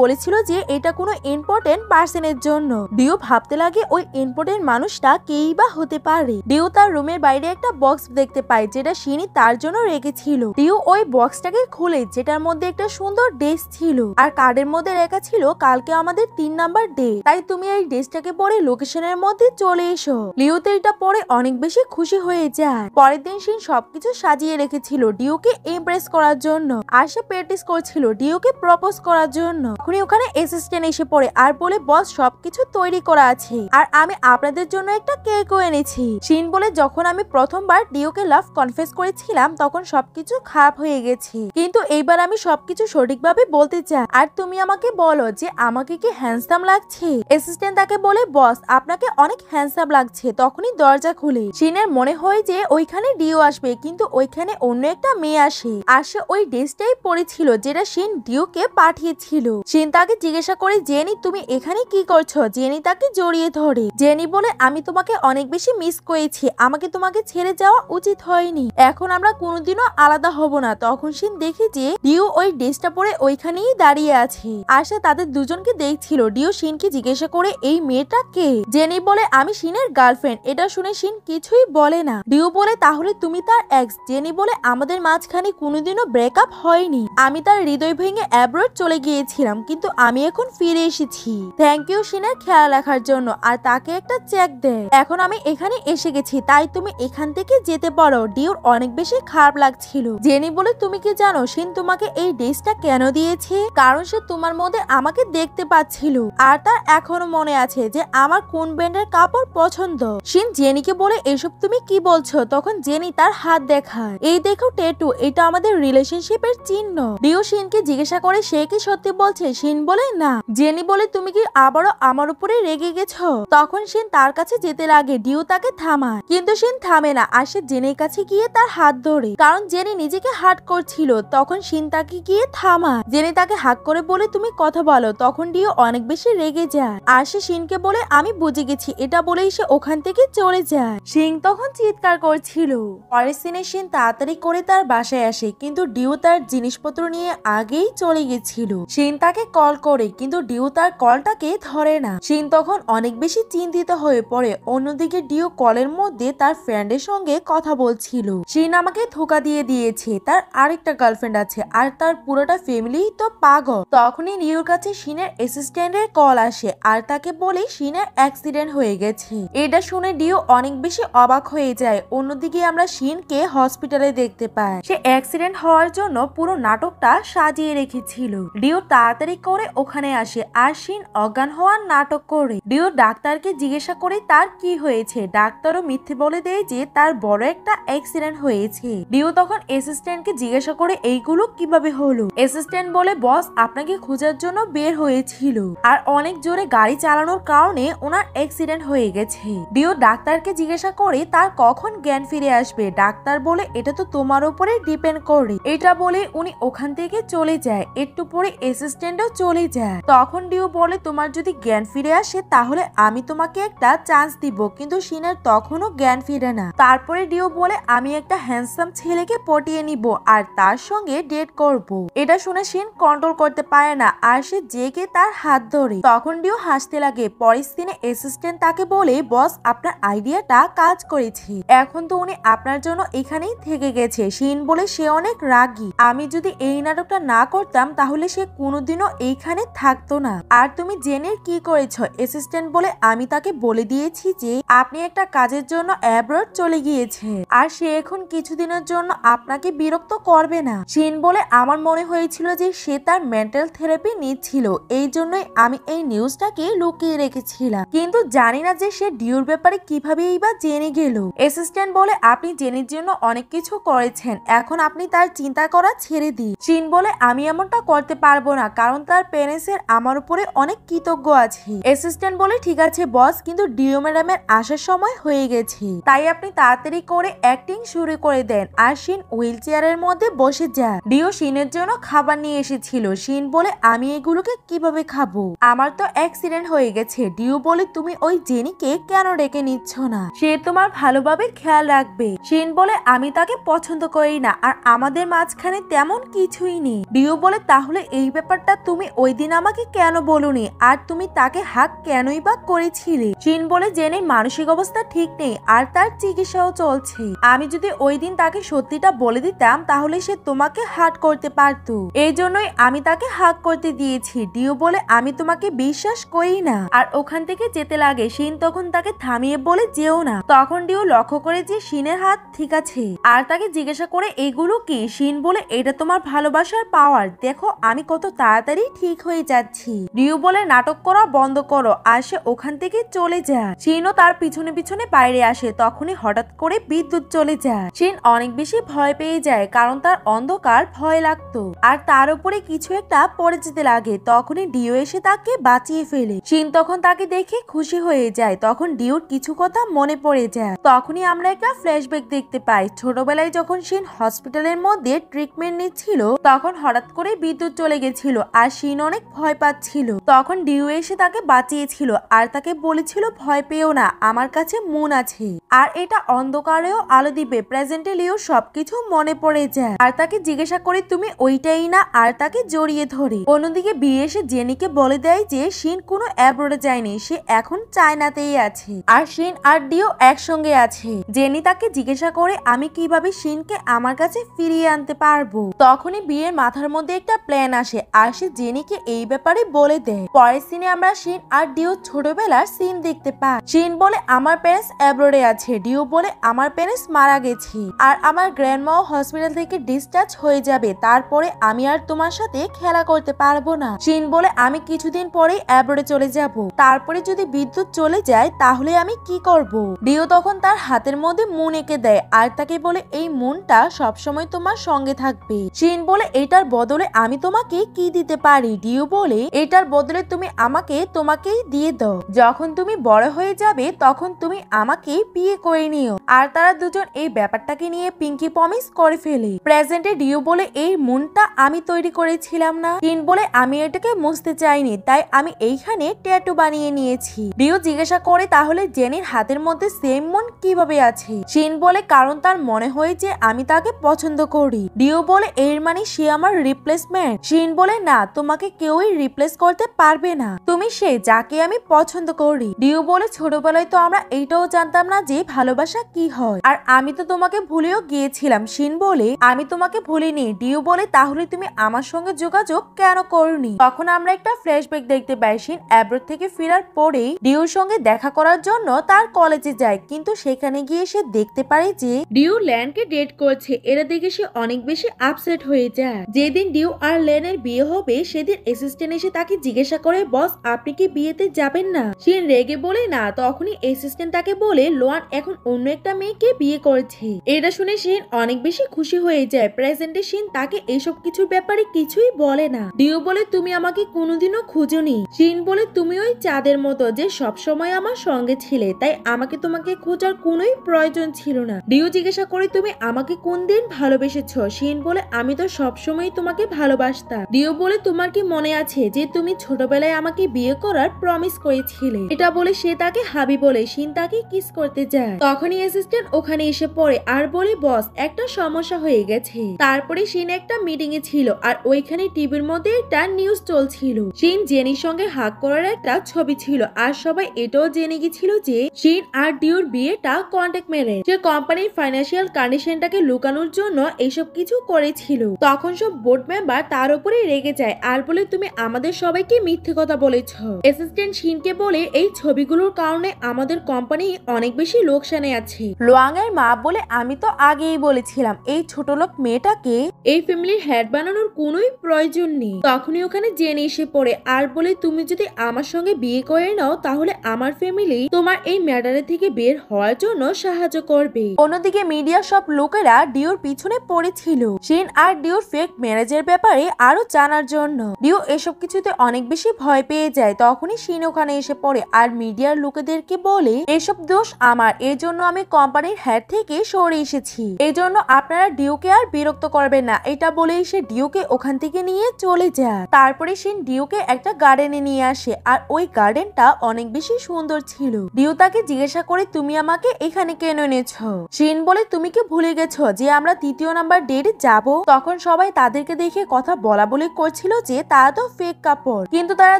বলেছিল যে এটা কোনো ইম্পর্টেন্ট পার্সনের জন্য ডিও ভাবতে লাগে ওই ইম্পর্টেন্ট মানুষটা কেই বা হতে পারে ডিও তার রুমের বাইরে একটা বক্স দেখতে পায় যেটা সিনি তার জন্য রেখেছিল রিউ ওই বক্সটাকে খুলে যেটার মধ্যে একটা সুন্দর ড্রেস ছিল আর কার্ডের মধ্যে রেখা ছিল কালকে আমাদের তিন নাম্বার ডে তাই তুমি এই ড্রেসটাকে পরে লোকেশনের মধ্যে চলে এসো লিও তো এটা পরে অনেক বেশি খুশি হয়ে যায় পরের দিন সিন সবকিছু সাজিয়ে রেখেছিল ডিওকে ইমপ্রেস করার জন্য আর সে প্র্যাকটিস করছিল ডিওকে প্রপোজ করার জন্য উনি ওখানে অ্যাসিস্ট্যান্ট এসে পড়ে আর বলে বস সবকিছু তৈরি করা আছে আর আমি আপনাদের জন্য একটা কেকও এনেছি সিন বলে যখন আমি প্রথমবার ডিওকে লাভ স্টাফ কনফেস করেছিলাম তখন সবকিছু খারাপ হয়ে গেছে কিন্তু এইবার আমি সবকিছু সঠিকভাবে বলতে চাই আর তুমি আমাকে বলো যে আমাকে কি হ্যান্ডসাম লাগছে অ্যাসিস্ট্যান্ট তাকে বলে বস আপনাকে অনেক হ্যান্ডসাম লাগছে তখনই দরজা খুলে সিনের মনে হয় যে ওইখানে ডিও আসবে কিন্তু ওইখানে অন্য একটা মেয়ে আসে আর সে ওই ড্রেসটাই পরেছিল যেটা সিন ডিওকে পাঠিয়েছিল সিন তাকে জিজ্ঞাসা করে জেনি তুমি এখানে কি করছো জেনি তাকে জড়িয়ে ধরে জেনি বলে আমি তোমাকে অনেক বেশি মিস করেছি আমাকে তোমাকে ছেড়ে যাওয়া উচিত হয়নি এখন আমরা কোনোদিনও আলাদা হব না তখন সিন দেখি যে ডিও ওই ড্রেসটা পরে ওইখানেই দাঁড়িয়ে আছে আশা তাদের দুজনকে দেখছিল ডিও সিনকে জিজ্ঞাসা করে এই মেয়েটা কে জেনি বলে আমি সিনের গার্লফ্রেন্ড এটা শুনে সিন কিছুই বলে না ডিও বলে তাহলে তুমি তার এক্স জেনি বলে আমাদের মাঝখানে কোনোদিনও ব্রেকআপ হয়নি আমি তার হৃদয় ভেঙে অ্যাব্রড চলে গিয়েছিলাম কিন্তু আমি এখন ফিরে এসেছি থ্যাংক ইউ সিনের খেয়াল রাখার জন্য আর তাকে একটা চেক দেয় এখন আমি এখানে এসে গেছি তাই তুমি এখান থেকে যেতে পারো পরও ডিউর অনেক বেশি খারাপ লাগছিল জেনি বলে তুমি কি জানো সিন তোমাকে এই ড্রেসটা কেন দিয়েছে কারণ সে তোমার মধ্যে আমাকে দেখতে পাচ্ছিল আর তার এখনো মনে আছে যে আমার কোন ব্র্যান্ডের কাপড় পছন্দ সিন জেনিকে বলে এসব তুমি কি বলছো তখন জেনি তার হাত দেখায় এই দেখো টেটু এটা আমাদের রিলেশনশিপের চিহ্ন ডিও সিনকে জিজ্ঞাসা করে সে কি সত্যি বলছে সিন বলে না জেনি বলে তুমি কি আবারও আমার উপরে রেগে গেছো তখন সিন তার কাছে যেতে লাগে ডিও তাকে থামায় কিন্তু সিন থামে না আর সে জেনির কাছে কাছে গিয়ে তার হাত ধরে কারণ জেনি নিজেকে হাট করছিল তখন শিন তাকে গিয়ে থামা জেনি তাকে হাক করে বলে তুমি কথা বলো তখন ডিও অনেক বেশি রেগে যায় আর সে সিনকে বলে আমি বুঝে গেছি এটা বলেই সে ওখান থেকে চলে যায় সিং তখন চিৎকার করছিল পরের সিনে সিন তাড়াতাড়ি করে তার বাসায় আসে কিন্তু ডিও তার জিনিসপত্র নিয়ে আগেই চলে গেছিল সিন তাকে কল করে কিন্তু ডিও তার কলটাকে ধরে না সিন তখন অনেক বেশি চিন্তিত হয়ে পড়ে অন্যদিকে ডিও কলের মধ্যে তার ফ্রেন্ডের সঙ্গে কথা বলছে ছিল সে আমাকে ধোকা দিয়ে দিয়েছে তার আরেকটা গার্লফ্রেন্ড আছে আর তার পুরোটা ফ্যামিলি তো পাগল তখনই রিওর কাছে সিনের অ্যাসিস্ট্যান্টের কল আসে আর তাকে বলে সিনের অ্যাক্সিডেন্ট হয়ে গেছে এটা শুনে ডিও অনেক বেশি অবাক হয়ে যায় অন্যদিকে আমরা সিনকে হসপিটালে দেখতে পাই সে অ্যাক্সিডেন্ট হওয়ার জন্য পুরো নাটকটা সাজিয়ে রেখেছিল ডিও তাড়াতাড়ি করে ওখানে আসে আর সিন অজ্ঞান হওয়ার নাটক করে ডিও ডাক্তারকে জিজ্ঞাসা করে তার কি হয়েছে ডাক্তারও মিথ্যে বলে দেয় যে তার বড় একটা অ্যাক্সিডেন্ট হয়েছে ডিও তখন অ্যাসিস্ট্যান্টকে জিজ্ঞাসা করে এইগুলো কিভাবে হলো অ্যাসিস্ট্যান্ট বলে বস আপনাকে খোঁজার জন্য বের হয়েছিল আর অনেক জোরে গাড়ি চালানোর কারণে ওনার অ্যাক্সিডেন্ট হয়ে গেছে ডিও ডাক্তারকে জিজ্ঞাসা করে তার কখন জ্ঞান ফিরে আসবে ডাক্তার বলে এটা তো তোমার উপরে ডিপেন্ড করে এটা বলে উনি ওখান থেকে চলে যায় একটু পরে অ্যাসিস্ট্যান্টও চলে যায় তখন ডিও বলে তোমার যদি জ্ঞান ফিরে আসে তাহলে আমি তোমাকে একটা চান্স দিব কিন্তু সিনার তখনও জ্ঞান ফিরে না তারপরে ডিও বলে আমি একটা হ্যান্ডসাম ছেলেকে পটিয়ে নিব আর তার সঙ্গে ডেট করব। এটা শুনে সিন কন্ট্রোল করতে পারে না আর সে কে তার হাত ধরে তখন ডিও হাসতে লাগে পরের সিনে অ্যাসিস্ট্যান্ট তাকে বলে বস আপনার আইডিয়াটা কাজ করেছি এখন তো উনি আপনার জন্য এখানেই থেকে গেছে সিন বলে সে অনেক রাগি আমি যদি এই নাটকটা না করতাম তাহলে সে কোনোদিনও এইখানে থাকতো না আর তুমি জেনে কি করেছ অ্যাসিস্ট্যান্ট বলে আমি তাকে বলে দিয়েছি যে আপনি একটা কাজের জন্য অ্যাব্রড চলে গিয়েছে আর সে এখন কিছুদিনের জন্য আপনাকে বিরক্ত করবে না শিন বলে আমার মনে হয়েছিল যে সে তার মেন্টাল থেরাপি নিচ্ছিল এই জন্যই আমি এই নিউজটাকে লুকিয়ে রেখেছিলাম কিন্তু জানি না যে সে ডিউর ব্যাপারে কিভাবে বা জেনে গেল অ্যাসিস্ট্যান্ট বলে আপনি জেনের জন্য অনেক কিছু করেছেন এখন আপনি তার চিন্তা করা ছেড়ে দিন শিন বলে আমি এমনটা করতে পারবো না কারণ তার প্যারেন্টসের আমার উপরে অনেক কৃতজ্ঞ আছে অ্যাসিস্ট্যান্ট বলে ঠিক আছে বস কিন্তু ডিও ম্যাডামের আসার সময় হয়ে গেছে তাই আপনি তাড়াতাড়ি করে অ্যাক্টিং শুরু করে দেন আর শিন হুইল চেয়ারের মধ্যে বসে যায় ডিও শিনের জন্য খাবার নিয়ে এসেছিল শিন বলে আমি এগুলোকে কিভাবে খাবো আমার তো অ্যাক্সিডেন্ট হয়ে গেছে ডিও বলে তুমি ওই জেনিকে কেন ডেকে নিচ্ছ না সে তোমার ভালোভাবে খেয়াল রাখবে শিন বলে আমি তাকে পছন্দ করি না আর আমাদের মাঝখানে তেমন কিছুই নেই ডিও বলে তাহলে এই ব্যাপারটা তুমি ওই দিন আমাকে কেন বলনি আর তুমি তাকে হাক কেনই বা করেছিলে শিন বলে জেনে মানসিক অবস্থা ঠিক নেই আর তার চিকিৎসাও চলছে আমি যদি ওই দিন তাকে সত্যিটা বলে দিতাম তাহলে সে তোমাকে হাট করতে পারত এই জন্যই আমি তাকে হাক করতে দিয়েছি ডিও বলে আমি তোমাকে বিশ্বাস করি না আর ওখান থেকে যেতে লাগে শিন তখন তাকে থামিয়ে বলে যেও না তখন ডিও লক্ষ্য করে যে শিনের হাত ঠিক আছে আর তাকে জিজ্ঞাসা করে এগুলো কি শিন বলে এটা তোমার ভালোবাসার পাওয়ার দেখো আমি কত তাড়াতাড়ি ঠিক হয়ে যাচ্ছি ডিউ বলে নাটক করা বন্ধ করো আর সে ওখান থেকে চলে যায় শিনও তার পিছনে পিছনে বাইরে আসে তখনই হঠাৎ করে বিদ্যুৎ চলে যায় সেন অনেক বেশি ভয় পেয়ে যায় কারণ তার অন্ধকার ভয় লাগত আর তার উপরে কিছু একটা পড়ে যেতে লাগে তখনই ডিও এসে তাকে বাঁচিয়ে ফেলে সেন তখন তাকে দেখে খুশি হয়ে যায় তখন ডিওর কিছু কথা মনে পড়ে যায় তখনই আমরা একটা ফ্ল্যাশব্যাক দেখতে পাই ছোটবেলায় যখন সেন হসপিটালের মধ্যে ট্রিটমেন্ট নিচ্ছিল তখন হঠাৎ করে বিদ্যুৎ চলে গেছিল আর সিন অনেক ভয় পাচ্ছিল তখন ডিও এসে তাকে বাঁচিয়েছিল আর তাকে বলেছিল ভয় পেও না আমার কাছে মন আছে আর এটা অন্ধকারেও আলো দিবে প্রেজেন্টে লিও সবকিছু মনে পড়ে যায় আর তাকে জিজ্ঞাসা করে তুমি ওইটাই না আর তাকে জড়িয়ে ধরে অন্যদিকে বিয়ে এসে জেনিকে বলে দেয় যে সিন কোনো অ্যাব্রোডে যায়নি সে এখন চায়নাতেই আছে আর সিন আর ডিও একসঙ্গে আছে জেনি তাকে জিজ্ঞাসা করে আমি কিভাবে সিনকে আমার কাছে ফিরিয়ে আনতে পারবো তখনই বিয়ের মাথার মধ্যে একটা প্ল্যান আসে আর সে জেনিকে এই ব্যাপারে বলে দেয় পরের সিনে আমরা সিন আর ডিও ছোটবেলার সিন দেখতে পাই সিন বলে আমার প্যারেন্টস অ্যাব্রোডে আছে ডিও বলে আমার প্যারেন্টস মারা গেছি আর আমার গ্র্যান্ডমাও হসপিটাল থেকে ডিসচার্জ হয়ে যাবে তারপরে আমি আর তোমার সাথে খেলা করতে পারবো না চিন বলে আমি কিছুদিন পরে অ্যাবরে চলে যাব তারপরে যদি বিদ্যুৎ চলে যায় তাহলে আমি কি করব ডিও তখন তার হাতের মধ্যে মুন এঁকে দেয় আর তাকে বলে এই মুনটা সবসময় তোমার সঙ্গে থাকবে চিন বলে এটার বদলে আমি তোমাকে কি দিতে পারি ডিও বলে এটার বদলে তুমি আমাকে তোমাকেই দিয়ে দাও যখন তুমি বড় হয়ে যাবে তখন তুমি আমাকে বিয়ে করে নিও আর তারা দুজন লোকজন এই ব্যাপারটাকে নিয়ে পিঙ্কি প্রমিস করে ফেলে প্রেজেন্টে ডিও বলে এই মনটা আমি তৈরি করেছিলাম না টিন বলে আমি এটাকে মুছতে চাইনি তাই আমি এইখানে ট্যাটু বানিয়ে নিয়েছি ডিও জিজ্ঞাসা করে তাহলে জেনির হাতের মধ্যে সেম মন কিভাবে আছে চিন বলে কারণ তার মনে হয় যে আমি তাকে পছন্দ করি ডিও বলে এর মানে সে আমার রিপ্লেসমেন্ট চিন বলে না তোমাকে কেউই রিপ্লেস করতে পারবে না তুমি সে যাকে আমি পছন্দ করি ডিও বলে ছোটবেলায় তো আমরা এইটাও জানতাম না যে ভালোবাসা কি হয় আর আমি তো তোমাকে ভুলেও গিয়েছিলাম শিন বলে আমি তোমাকে ভুলিনি ডিউ বলে তাহলে তুমি আমার সঙ্গে যোগাযোগ কেন করনি তখন আমরা একটা ফ্ল্যাশব্যাক দেখতে পাই শিন অ্যাব্রোড থেকে ফেরার পরেই ডিউর সঙ্গে দেখা করার জন্য তার কলেজে যায় কিন্তু সেখানে গিয়ে সে দেখতে পারে যে ডিউ কে ডেট করছে এরা দেখে সে অনেক বেশি আপসেট হয়ে যায় যেদিন ডিউ আর ল্যানের বিয়ে হবে সেদিন অ্যাসিস্ট্যান্ট এসে তাকে জিজ্ঞাসা করে বস আপনি কি বিয়েতে যাবেন না শিন রেগে বলে না তখনই অ্যাসিস্ট্যান্ট তাকে বলে লোয়ান এখন অন্য একটা মেয়েকে বিয়ে বিয়ে করেছে এটা শুনে শিন অনেক বেশি খুশি হয়ে যায় প্রেজেন্টে শিন তাকে এসব কিছুর ব্যাপারে কিছুই বলে না ডিও বলে তুমি আমাকে কোনোদিনও খুঁজোনি শিন বলে তুমি ওই চাঁদের মতো যে সব সময় আমার সঙ্গে ছিলে তাই আমাকে তোমাকে খোঁজার কোনোই প্রয়োজন ছিল না ডিও জিজ্ঞাসা করে তুমি আমাকে কোন দিন ভালোবেসেছ শিন বলে আমি তো সব সময় তোমাকে ভালোবাসতাম ডিও বলে তোমার কি মনে আছে যে তুমি ছোটবেলায় আমাকে বিয়ে করার প্রমিস করেছিলে এটা বলে সে তাকে হাবি বলে শিন তাকে কিস করতে যায় তখনই অ্যাসিস্ট্যান্ট ওখানে এখানে এসে পড়ে আর বলে বস একটা সমস্যা হয়ে গেছে তারপরে সিন একটা মিটিং এ ছিল আর ওইখানে টিভির মধ্যে একটা নিউজ চলছিল সিন জেনির সঙ্গে হাক করার একটা ছবি ছিল আর সবাই এটাও জেনে গেছিল যে সিন আর ডিউর বিয়েটা কন্ট্যাক্ট মেরে সে কোম্পানির ফাইন্যান্সিয়াল কন্ডিশনটাকে লুকানোর জন্য এসব কিছু করেছিল তখন সব বোর্ড মেম্বার তার উপরে রেগে যায় আর বলে তুমি আমাদের সবাইকে মিথ্যে কথা বলেছ অ্যাসিস্ট্যান্ট সিনকে বলে এই ছবিগুলোর কারণে আমাদের কোম্পানি অনেক বেশি লোকসানে আছে লোয়াং এর তাই মা বলে আমি তো আগেই বলেছিলাম এই ছোট লোক মেয়েটাকে এই ফ্যামিলির হ্যাড বানানোর কোনোই প্রয়োজন নেই তখনই ওখানে জেনে এসে পড়ে আর বলে তুমি যদি আমার সঙ্গে বিয়ে করে নাও তাহলে আমার ফ্যামিলি তোমার এই ম্যাটারে থেকে বের হওয়ার জন্য সাহায্য করবে অন্যদিকে মিডিয়া সব লোকেরা ডিওর পিছনে পড়েছিল সেন আর ডিওর ফেক ম্যারেজের ব্যাপারে আরো জানার জন্য ডিও এসব কিছুতে অনেক বেশি ভয় পেয়ে যায় তখনই সেন ওখানে এসে পড়ে আর মিডিয়ার লোকেদেরকে বলে এসব দোষ আমার এজন্য আমি কোম্পানির হ্যাড ম্যাট থেকে সরে এসেছি এই জন্য আপনারা ডিউকে আর বিরক্ত করবেন না এটা বলেই সে ডিউকে ওখান থেকে নিয়ে চলে যায় তারপরে সে ডিউকে একটা গার্ডেনে নিয়ে আসে আর ওই গার্ডেনটা অনেক বেশি সুন্দর ছিল ডিউ তাকে জিজ্ঞাসা করে তুমি আমাকে এখানে কেন এনেছ সিন বলে তুমি কি ভুলে গেছো যে আমরা তৃতীয় নাম্বার ডেট যাব তখন সবাই তাদেরকে দেখে কথা বলা বলে করছিল যে তারা তো ফেক কাপড় কিন্তু তারা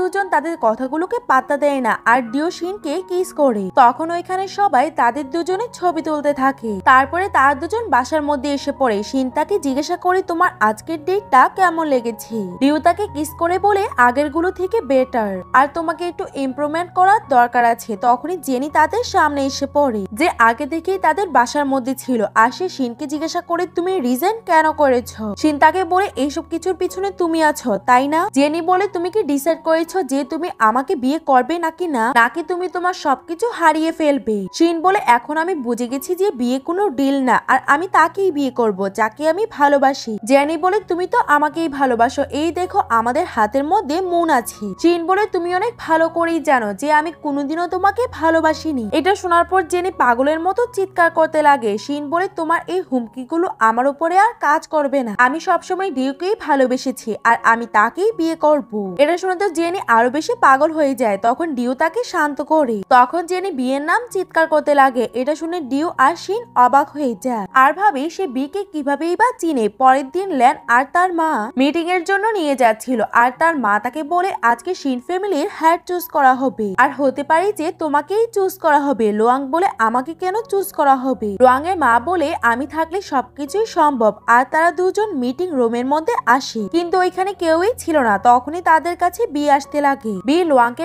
দুজন তাদের কথাগুলোকে পাত্তা দেয় না আর ডিও সিনকে কিস করে তখন ওইখানে সবাই তাদের দুজনের ছবি তুলতে থাকে তারপরে তার দুজন বাসার মধ্যে এসে পড়ে শিন তাকে জিজ্ঞাসা করে তোমার আজকের ডেটটা কেমন লেগেছে রিউ তাকে কিস করে বলে আগের গুলো থেকে বেটার আর তোমাকে একটু ইমপ্রুভমেন্ট করার দরকার আছে তখনই জেনি তাদের সামনে এসে পড়ে যে আগে থেকেই তাদের বাসার মধ্যে ছিল আর সে সিনকে জিজ্ঞাসা করে তুমি রিজেন কেন করেছ সিন তাকে বলে এইসব কিছুর পিছনে তুমি আছো তাই না জেনি বলে তুমি কি ডিসাইড করেছ যে তুমি আমাকে বিয়ে করবে নাকি না নাকি তুমি তোমার সবকিছু হারিয়ে ফেলবে সিন বলে এখন আমি বুঝে গেছি যে বিয়ে কোনো ডিল না আর আমি তাকেই বিয়ে করব যাকে আমি ভালোবাসি জ্যানি বলে তুমি তো আমাকেই ভালোবাসো এই দেখো আমাদের হাতের মধ্যে মন আছি চিন বলে তুমি অনেক ভালো করেই জানো যে আমি কোনোদিনও তোমাকে ভালোবাসিনি এটা শোনার পর জেনি পাগলের মতো চিৎকার করতে লাগে শিন বলে তোমার এই হুমকিগুলো আমার উপরে আর কাজ করবে না আমি সবসময় ডিউকেই ভালোবেসেছি আর আমি তাকেই বিয়ে করব। এটা শুনে তো জেনি আরো বেশি পাগল হয়ে যায় তখন ডিউ তাকে শান্ত করে তখন জেনি বিয়ের নাম চিৎকার করতে লাগে এটা শুনে ডিউ আর আসিন অবাক হয়ে যায় আর ভাবে সে বিকে কিভাবেই বা চিনে পরের দিন ল্যান আর তার মা মিটিং এর জন্য নিয়ে যাচ্ছিল আর তার মা তাকে বলে আজকে শিন ফ্যামিলির হ্যাড চুজ করা হবে আর হতে পারে যে তোমাকেই চুজ করা হবে লোয়াং বলে আমাকে কেন চুজ করা হবে লোয়াং এর মা বলে আমি থাকলে সবকিছুই সম্ভব আর তারা দুজন মিটিং রুমের মধ্যে আসে কিন্তু ওইখানে কেউই ছিল না তখনই তাদের কাছে বি আসতে লাগে বি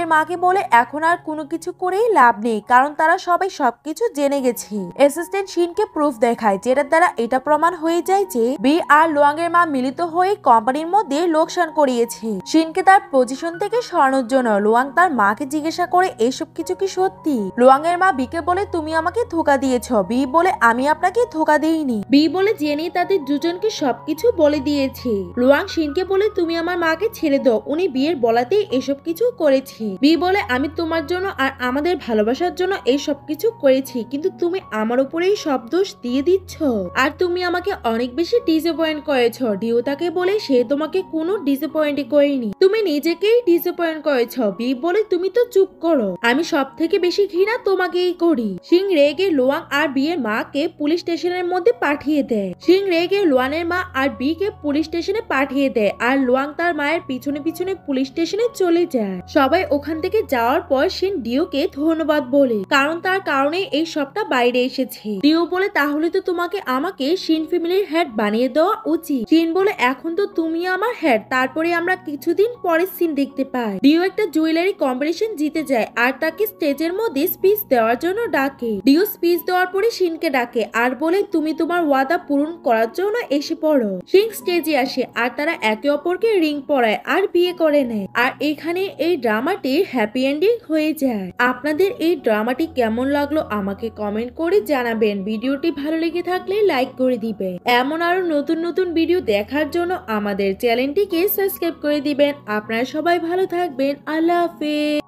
এর মাকে বলে এখন আর কোনো কিছু করেই লাভ নেই কারণ তারা সবাই সবকিছু জেনে গেছে এস অ্যাসিস্ট্যান্ট শিনকে প্রুফ দেখায় যেটার দ্বারা এটা প্রমাণ হয়ে যায় যে বি আর লোয়াং এর মা মিলিত হয়ে কোম্পানির মধ্যে লোকসান করিয়েছে শিনকে তার পজিশন থেকে সরানোর জন্য লোয়াং তার মাকে জিজ্ঞাসা করে এসব কিছু কি সত্যি লোয়াং এর মা বিকে বলে তুমি আমাকে ধোকা দিয়েছ বি বলে আমি আপনাকে ধোকা দেইনি বি বলে জেনে তাদের দুজনকে সবকিছু বলে দিয়েছে লোয়াং শিনকে বলে তুমি আমার মাকে ছেড়ে দাও উনি বিয়ের বলাতেই এসব কিছু করেছে বি বলে আমি তোমার জন্য আর আমাদের ভালোবাসার জন্য এই সবকিছু করেছি কিন্তু তুমি আমার উপর ওপরেই সব দোষ দিয়ে দিচ্ছ আর তুমি আমাকে অনেক বেশি ডিসঅ্যাপয়েন্ট করেছ ডিও তাকে বলে সে তোমাকে কোনো ডিসঅ্যাপয়েন্ট করেনি তুমি নিজেকেই ডিসঅ্যাপয়েন্ট করেছ বি বলে তুমি তো চুপ করো আমি সব থেকে বেশি ঘৃণা তোমাকেই করি সিং রেগে লোয়াং আর বিয়ের মাকে পুলিশ স্টেশনের মধ্যে পাঠিয়ে দেয় সিং রেগে লোয়ানের মা আর বিকে পুলিশ স্টেশনে পাঠিয়ে দেয় আর লোয়াং তার মায়ের পিছনে পিছনে পুলিশ স্টেশনে চলে যায় সবাই ওখান থেকে যাওয়ার পর সিন ডিওকে ধন্যবাদ বলে কারণ তার কারণে এই সবটা বাইরে এসেছে গেছে প্রিয় বলে তাহলে তো তোমাকে আমাকে শিন ফ্যামিলির হেড বানিয়ে দেওয়া উচিত শিন বলে এখন তো তুমি আমার হেড তারপরে আমরা কিছুদিন পরের সিন দেখতে পাই ডিও একটা জুয়েলারি কম্পিটিশন জিতে যায় আর তাকে স্টেজের মধ্যে স্পিচ দেওয়ার জন্য ডাকে ডিও স্পিচ দেওয়ার পরে শিনকে ডাকে আর বলে তুমি তোমার ওয়াদা পূরণ করার জন্য এসে পড়ো শিন স্টেজে আসে আর তারা একে অপরকে রিং পরায় আর বিয়ে করে নেয় আর এখানে এই ড্রামাটি হ্যাপি এন্ডিং হয়ে যায় আপনাদের এই ড্রামাটি কেমন লাগলো আমাকে কমেন্ট করে জানা জানাবেন ভিডিওটি ভালো লেগে থাকলে লাইক করে দিবেন এমন আরো নতুন নতুন ভিডিও দেখার জন্য আমাদের চ্যানেলটিকে সাবস্ক্রাইব করে দিবেন আপনারা সবাই ভালো থাকবেন আল্লাহ হাফেজ